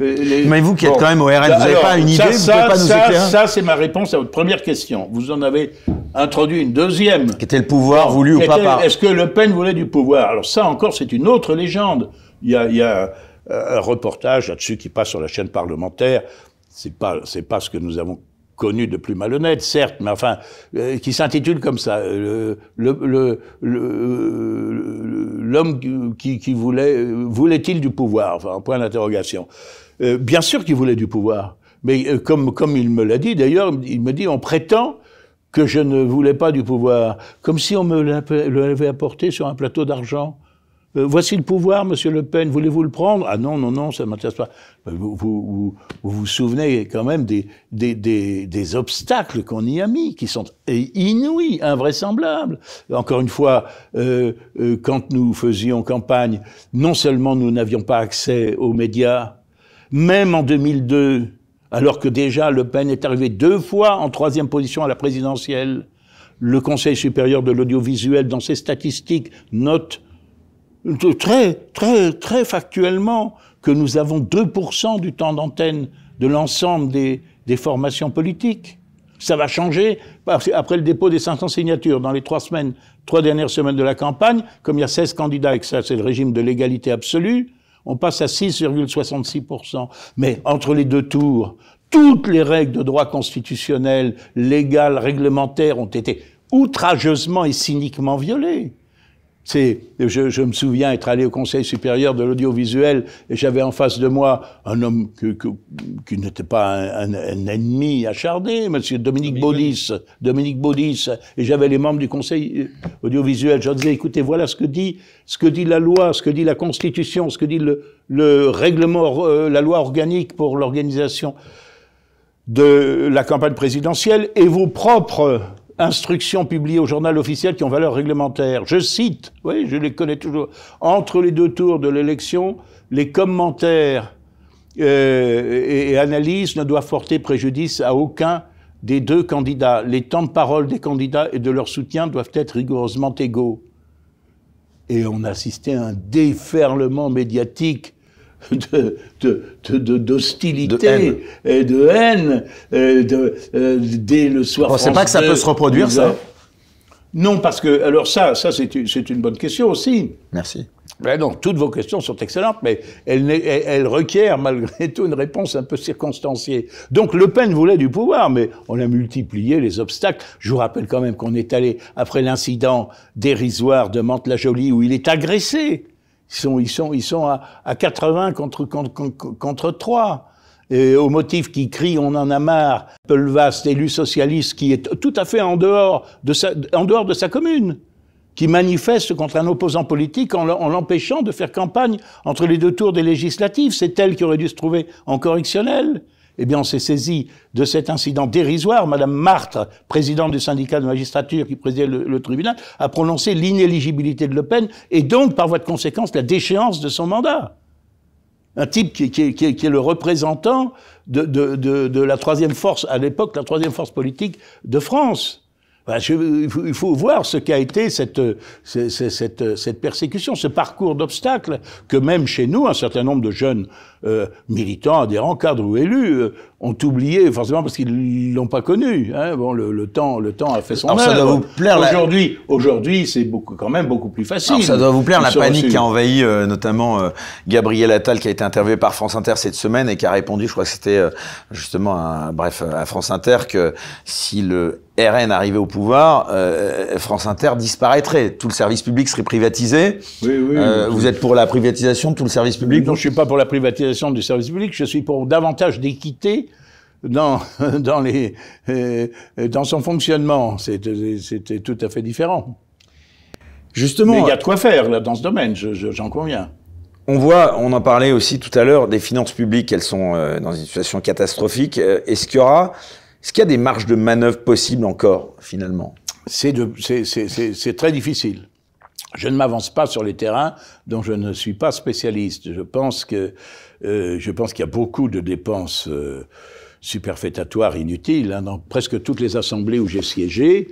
S2: Euh, Mais vous qui êtes quand même au RN, vous n'avez pas une idée, ça, vous pouvez pas nous éclairer Ça, c'est ma réponse à votre première question. Vous en avez introduit une deuxième. Qu'était était le pouvoir voulu ou pas par. Est-ce que Le Pen voulait du pouvoir Alors ça encore, c'est une autre légende. Il y a, il y a euh, un reportage là-dessus qui passe sur la chaîne parlementaire. C'est pas, c'est pas ce que nous avons connu de plus malhonnête, certes, mais enfin, euh, qui s'intitule comme ça, euh, l'homme qui, voulait, euh, voulait-il du pouvoir Enfin, point d'interrogation. bien sûr qu'il voulait du pouvoir, mais comme, comme il me l'a dit, d'ailleurs, il me dit, on prétend que je ne voulais pas du pouvoir, comme si on me l'avait apporté sur un plateau d'argent. Euh, voici le pouvoir, monsieur Le Pen, voulez-vous le prendre Ah non, non, non, ça ne m'intéresse pas. Ben, vous vous, souvenez quand même des, obstacles qu'on y a mis, qui sont inouïs, invraisemblables. Encore une fois, euh, euh, quand nous faisions campagne, non seulement nous n'avions pas accès aux médias, même en 2002, alors que déjà Le Pen est arrivé deux fois en troisième position à la présidentielle, le Conseil supérieur de l'audiovisuel, dans ses statistiques, note très, très, très factuellement que nous avons 2% du temps d'antenne de l'ensemble des, des, formations politiques. Ça va changer après le dépôt des 500 signatures. Dans les trois semaines, trois dernières semaines de la campagne, comme il y a 16 candidats et que ça, c'est le régime de l'égalité absolue, on passe à 6,66%. Mais entre les deux tours, toutes les règles de droit constitutionnel, légal, réglementaire ont été outrageusement et cyniquement violées je, me souviens être allé au Conseil supérieur de l'audiovisuel et j'avais en face de moi un homme qui n'était pas un, ennemi acharné, Monsieur Dominique, Baudis, Dominique Baudis, et j'avais les membres du Conseil euh, audiovisuel. Je disais, écoutez, voilà ce que dit, ce que dit la loi, ce que dit la Constitution, ce que dit le, règlement, euh, la loi organique pour l'organisation de la campagne présidentielle et vos propres instructions publiées au journal officiel qui ont valeur réglementaire. Je cite, oui, je les connais toujours, entre les deux tours de l'élection, les commentaires euh, et, analyses ne doivent porter préjudice à aucun des deux candidats. Les temps de parole des candidats et de leur soutien doivent être rigoureusement égaux. Et on assistait à un déferlement médiatique d'hostilité de, de, et de haine euh, dès le soir. on ne sait pas que ça peut se reproduire, ça Non, parce que, alors ça, ça c'est une, bonne question aussi. Merci. Ben donc, toutes vos questions sont excellentes, mais elles, elles, requièrent malgré (laughs) tout une réponse un peu circonstanciée. Donc, Le Pen voulait du pouvoir, mais on a multiplié les obstacles. Je vous rappelle quand même qu'on est allé, après l'incident dérisoire de mante la jolie où il est agressé ils sont, ils sont, à, 80 contre, contre, 3. Et au motif qui crie on en a marre, vast élu socialiste qui est tout à fait en dehors de sa, en dehors de sa commune, qui manifeste contre un opposant politique en l'empêchant de faire campagne entre les deux tours des législatives. C'est elle qui aurait dû se trouver en correctionnel. Eh bien, on s'est saisi de cet incident dérisoire. Madame Martre, présidente du syndicat de magistrature qui présidait le, tribunal, a prononcé l'inéligibilité de Le Pen et donc, par voie de conséquence, la déchéance de son mandat. Un type qui, est le représentant de, de la troisième force, à l'époque, la troisième force politique de France il, faut, il, faut, voir ce qu'a été cette, cette, cette, cette, persécution, ce parcours d'obstacles que même chez nous, un certain nombre de jeunes euh, militants, adhérents, cadres ou élus euh, ont oublié, forcément parce qu'ils l'ont pas connu. Hein. Bon, le, temps, le temps a fait son Alors, Ça doit vous plaire. Aujourd'hui, aujourd'hui, c'est beaucoup, quand même beaucoup plus facile. Alors, ça doit vous plaire la panique qui a
S1: envahi euh, notamment Gabriel Attal, qui a été interviewé par France Inter cette semaine et qui a répondu, je crois que c'était justement, un, bref, à France Inter que si le RN arrivé au pouvoir, euh, France Inter disparaîtrait. Tout le service public serait
S2: privatisé.
S1: Oui, oui, euh,
S2: Vous êtes pour la privatisation de tout le service public Non, je ne suis pas pour la privatisation du service public. Je suis pour davantage d'équité dans, (laughs) dans, les, euh, dans son fonctionnement. C'était tout à fait différent. Justement. Mais il y a de quoi faire là, dans ce domaine, j'en je, conviens. On voit, on en parlait aussi tout à l'heure, des
S1: finances publiques, elles sont euh, dans une situation catastrophique. Euh, est-ce qu'il y aura est-ce qu'il y a des marges de manœuvre possibles encore, finalement
S2: C'est très difficile. Je ne m'avance pas sur les terrains dont je ne suis pas spécialiste. Je pense que euh, je pense qu'il y a beaucoup de dépenses euh, superfétatoires inutiles. Hein. Dans presque toutes les assemblées où j'ai siégé,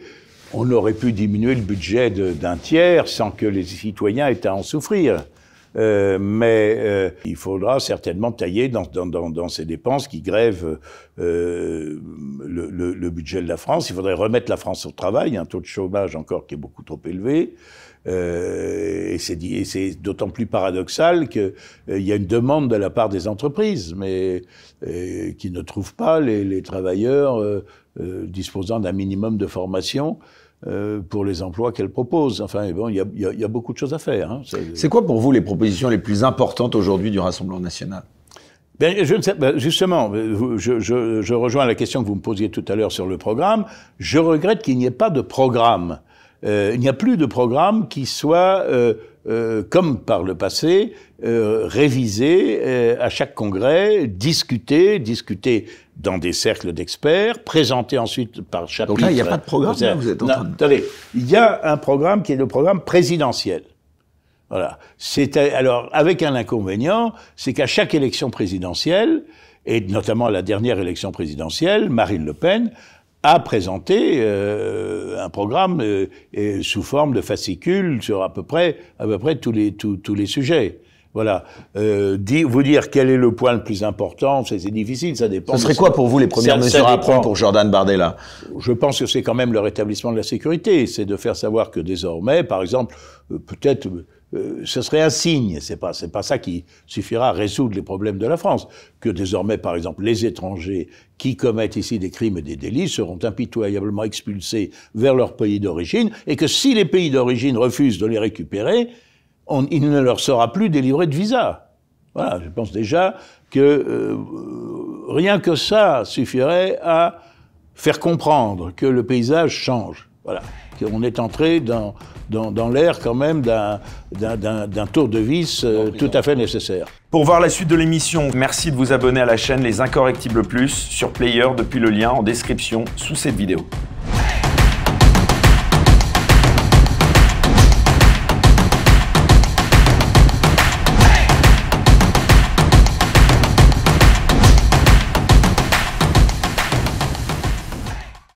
S2: on aurait pu diminuer le budget d'un tiers sans que les citoyens aient à en souffrir. Euh, mais euh, il faudra certainement tailler dans, dans, dans, dans ces dépenses qui grèvent euh, le, le, budget de la France. Il faudrait remettre la France au travail, un taux de chômage encore qui est beaucoup trop élevé. et c'est d'autant plus paradoxal qu'il y a une demande de la part des entreprises, mais qui ne trouvent pas les, les travailleurs disposant d'un minimum de formation. Euh, pour les emplois qu'elle propose. Enfin, bon, il y a, beaucoup de choses à faire. Hein.
S1: C'est quoi pour vous les propositions les plus importantes aujourd'hui du Rassemblement national
S2: ben, je ne sais, ben, justement, je, rejoins la question que vous me posiez tout à l'heure sur le programme. Je regrette qu'il n'y ait pas de programme. Euh, il n'y a plus de programme qui soit, euh, comme par le passé, révisé à chaque congrès, discuté, discuté dans des cercles d'experts, présentés ensuite par chapitre. Donc là, il n'y a pas de programme. vous êtes en train de... Attendez, il y a un programme qui est le programme présidentiel. Voilà. alors avec un inconvénient, c'est qu'à chaque élection présidentielle et notamment la dernière élection présidentielle, Marine Le Pen a présenté euh, un programme euh, sous forme de fascicule sur à peu près à peu près tous les tous, tous les sujets. Voilà. Euh, vous dire quel est le point le plus important, c'est difficile, ça dépend. Ce serait quoi pour vous les premières mesures à prendre pour Jordan Bardella Je pense que c'est quand même le rétablissement de la sécurité. C'est de faire savoir que désormais, par exemple, euh, peut-être euh, ce serait un signe, c'est pas, c'est pas ça qui suffira à résoudre les problèmes de la France, que désormais, par exemple, les étrangers qui commettent ici des crimes et des délits seront impitoyablement expulsés vers leur pays d'origine, et que si les pays d'origine refusent de les récupérer, il ne leur sera plus délivré de visa. Voilà, je pense déjà que euh, rien que ça suffirait à faire comprendre que le paysage change. Voilà, qu'on est entré dans, dans, l'ère quand même d'un tour de vis euh, tout à fait nécessaire. Pour voir la suite de l'émission,
S1: merci de vous abonner à la chaîne Les Incorrectibles Plus sur Player depuis le lien en description sous cette vidéo.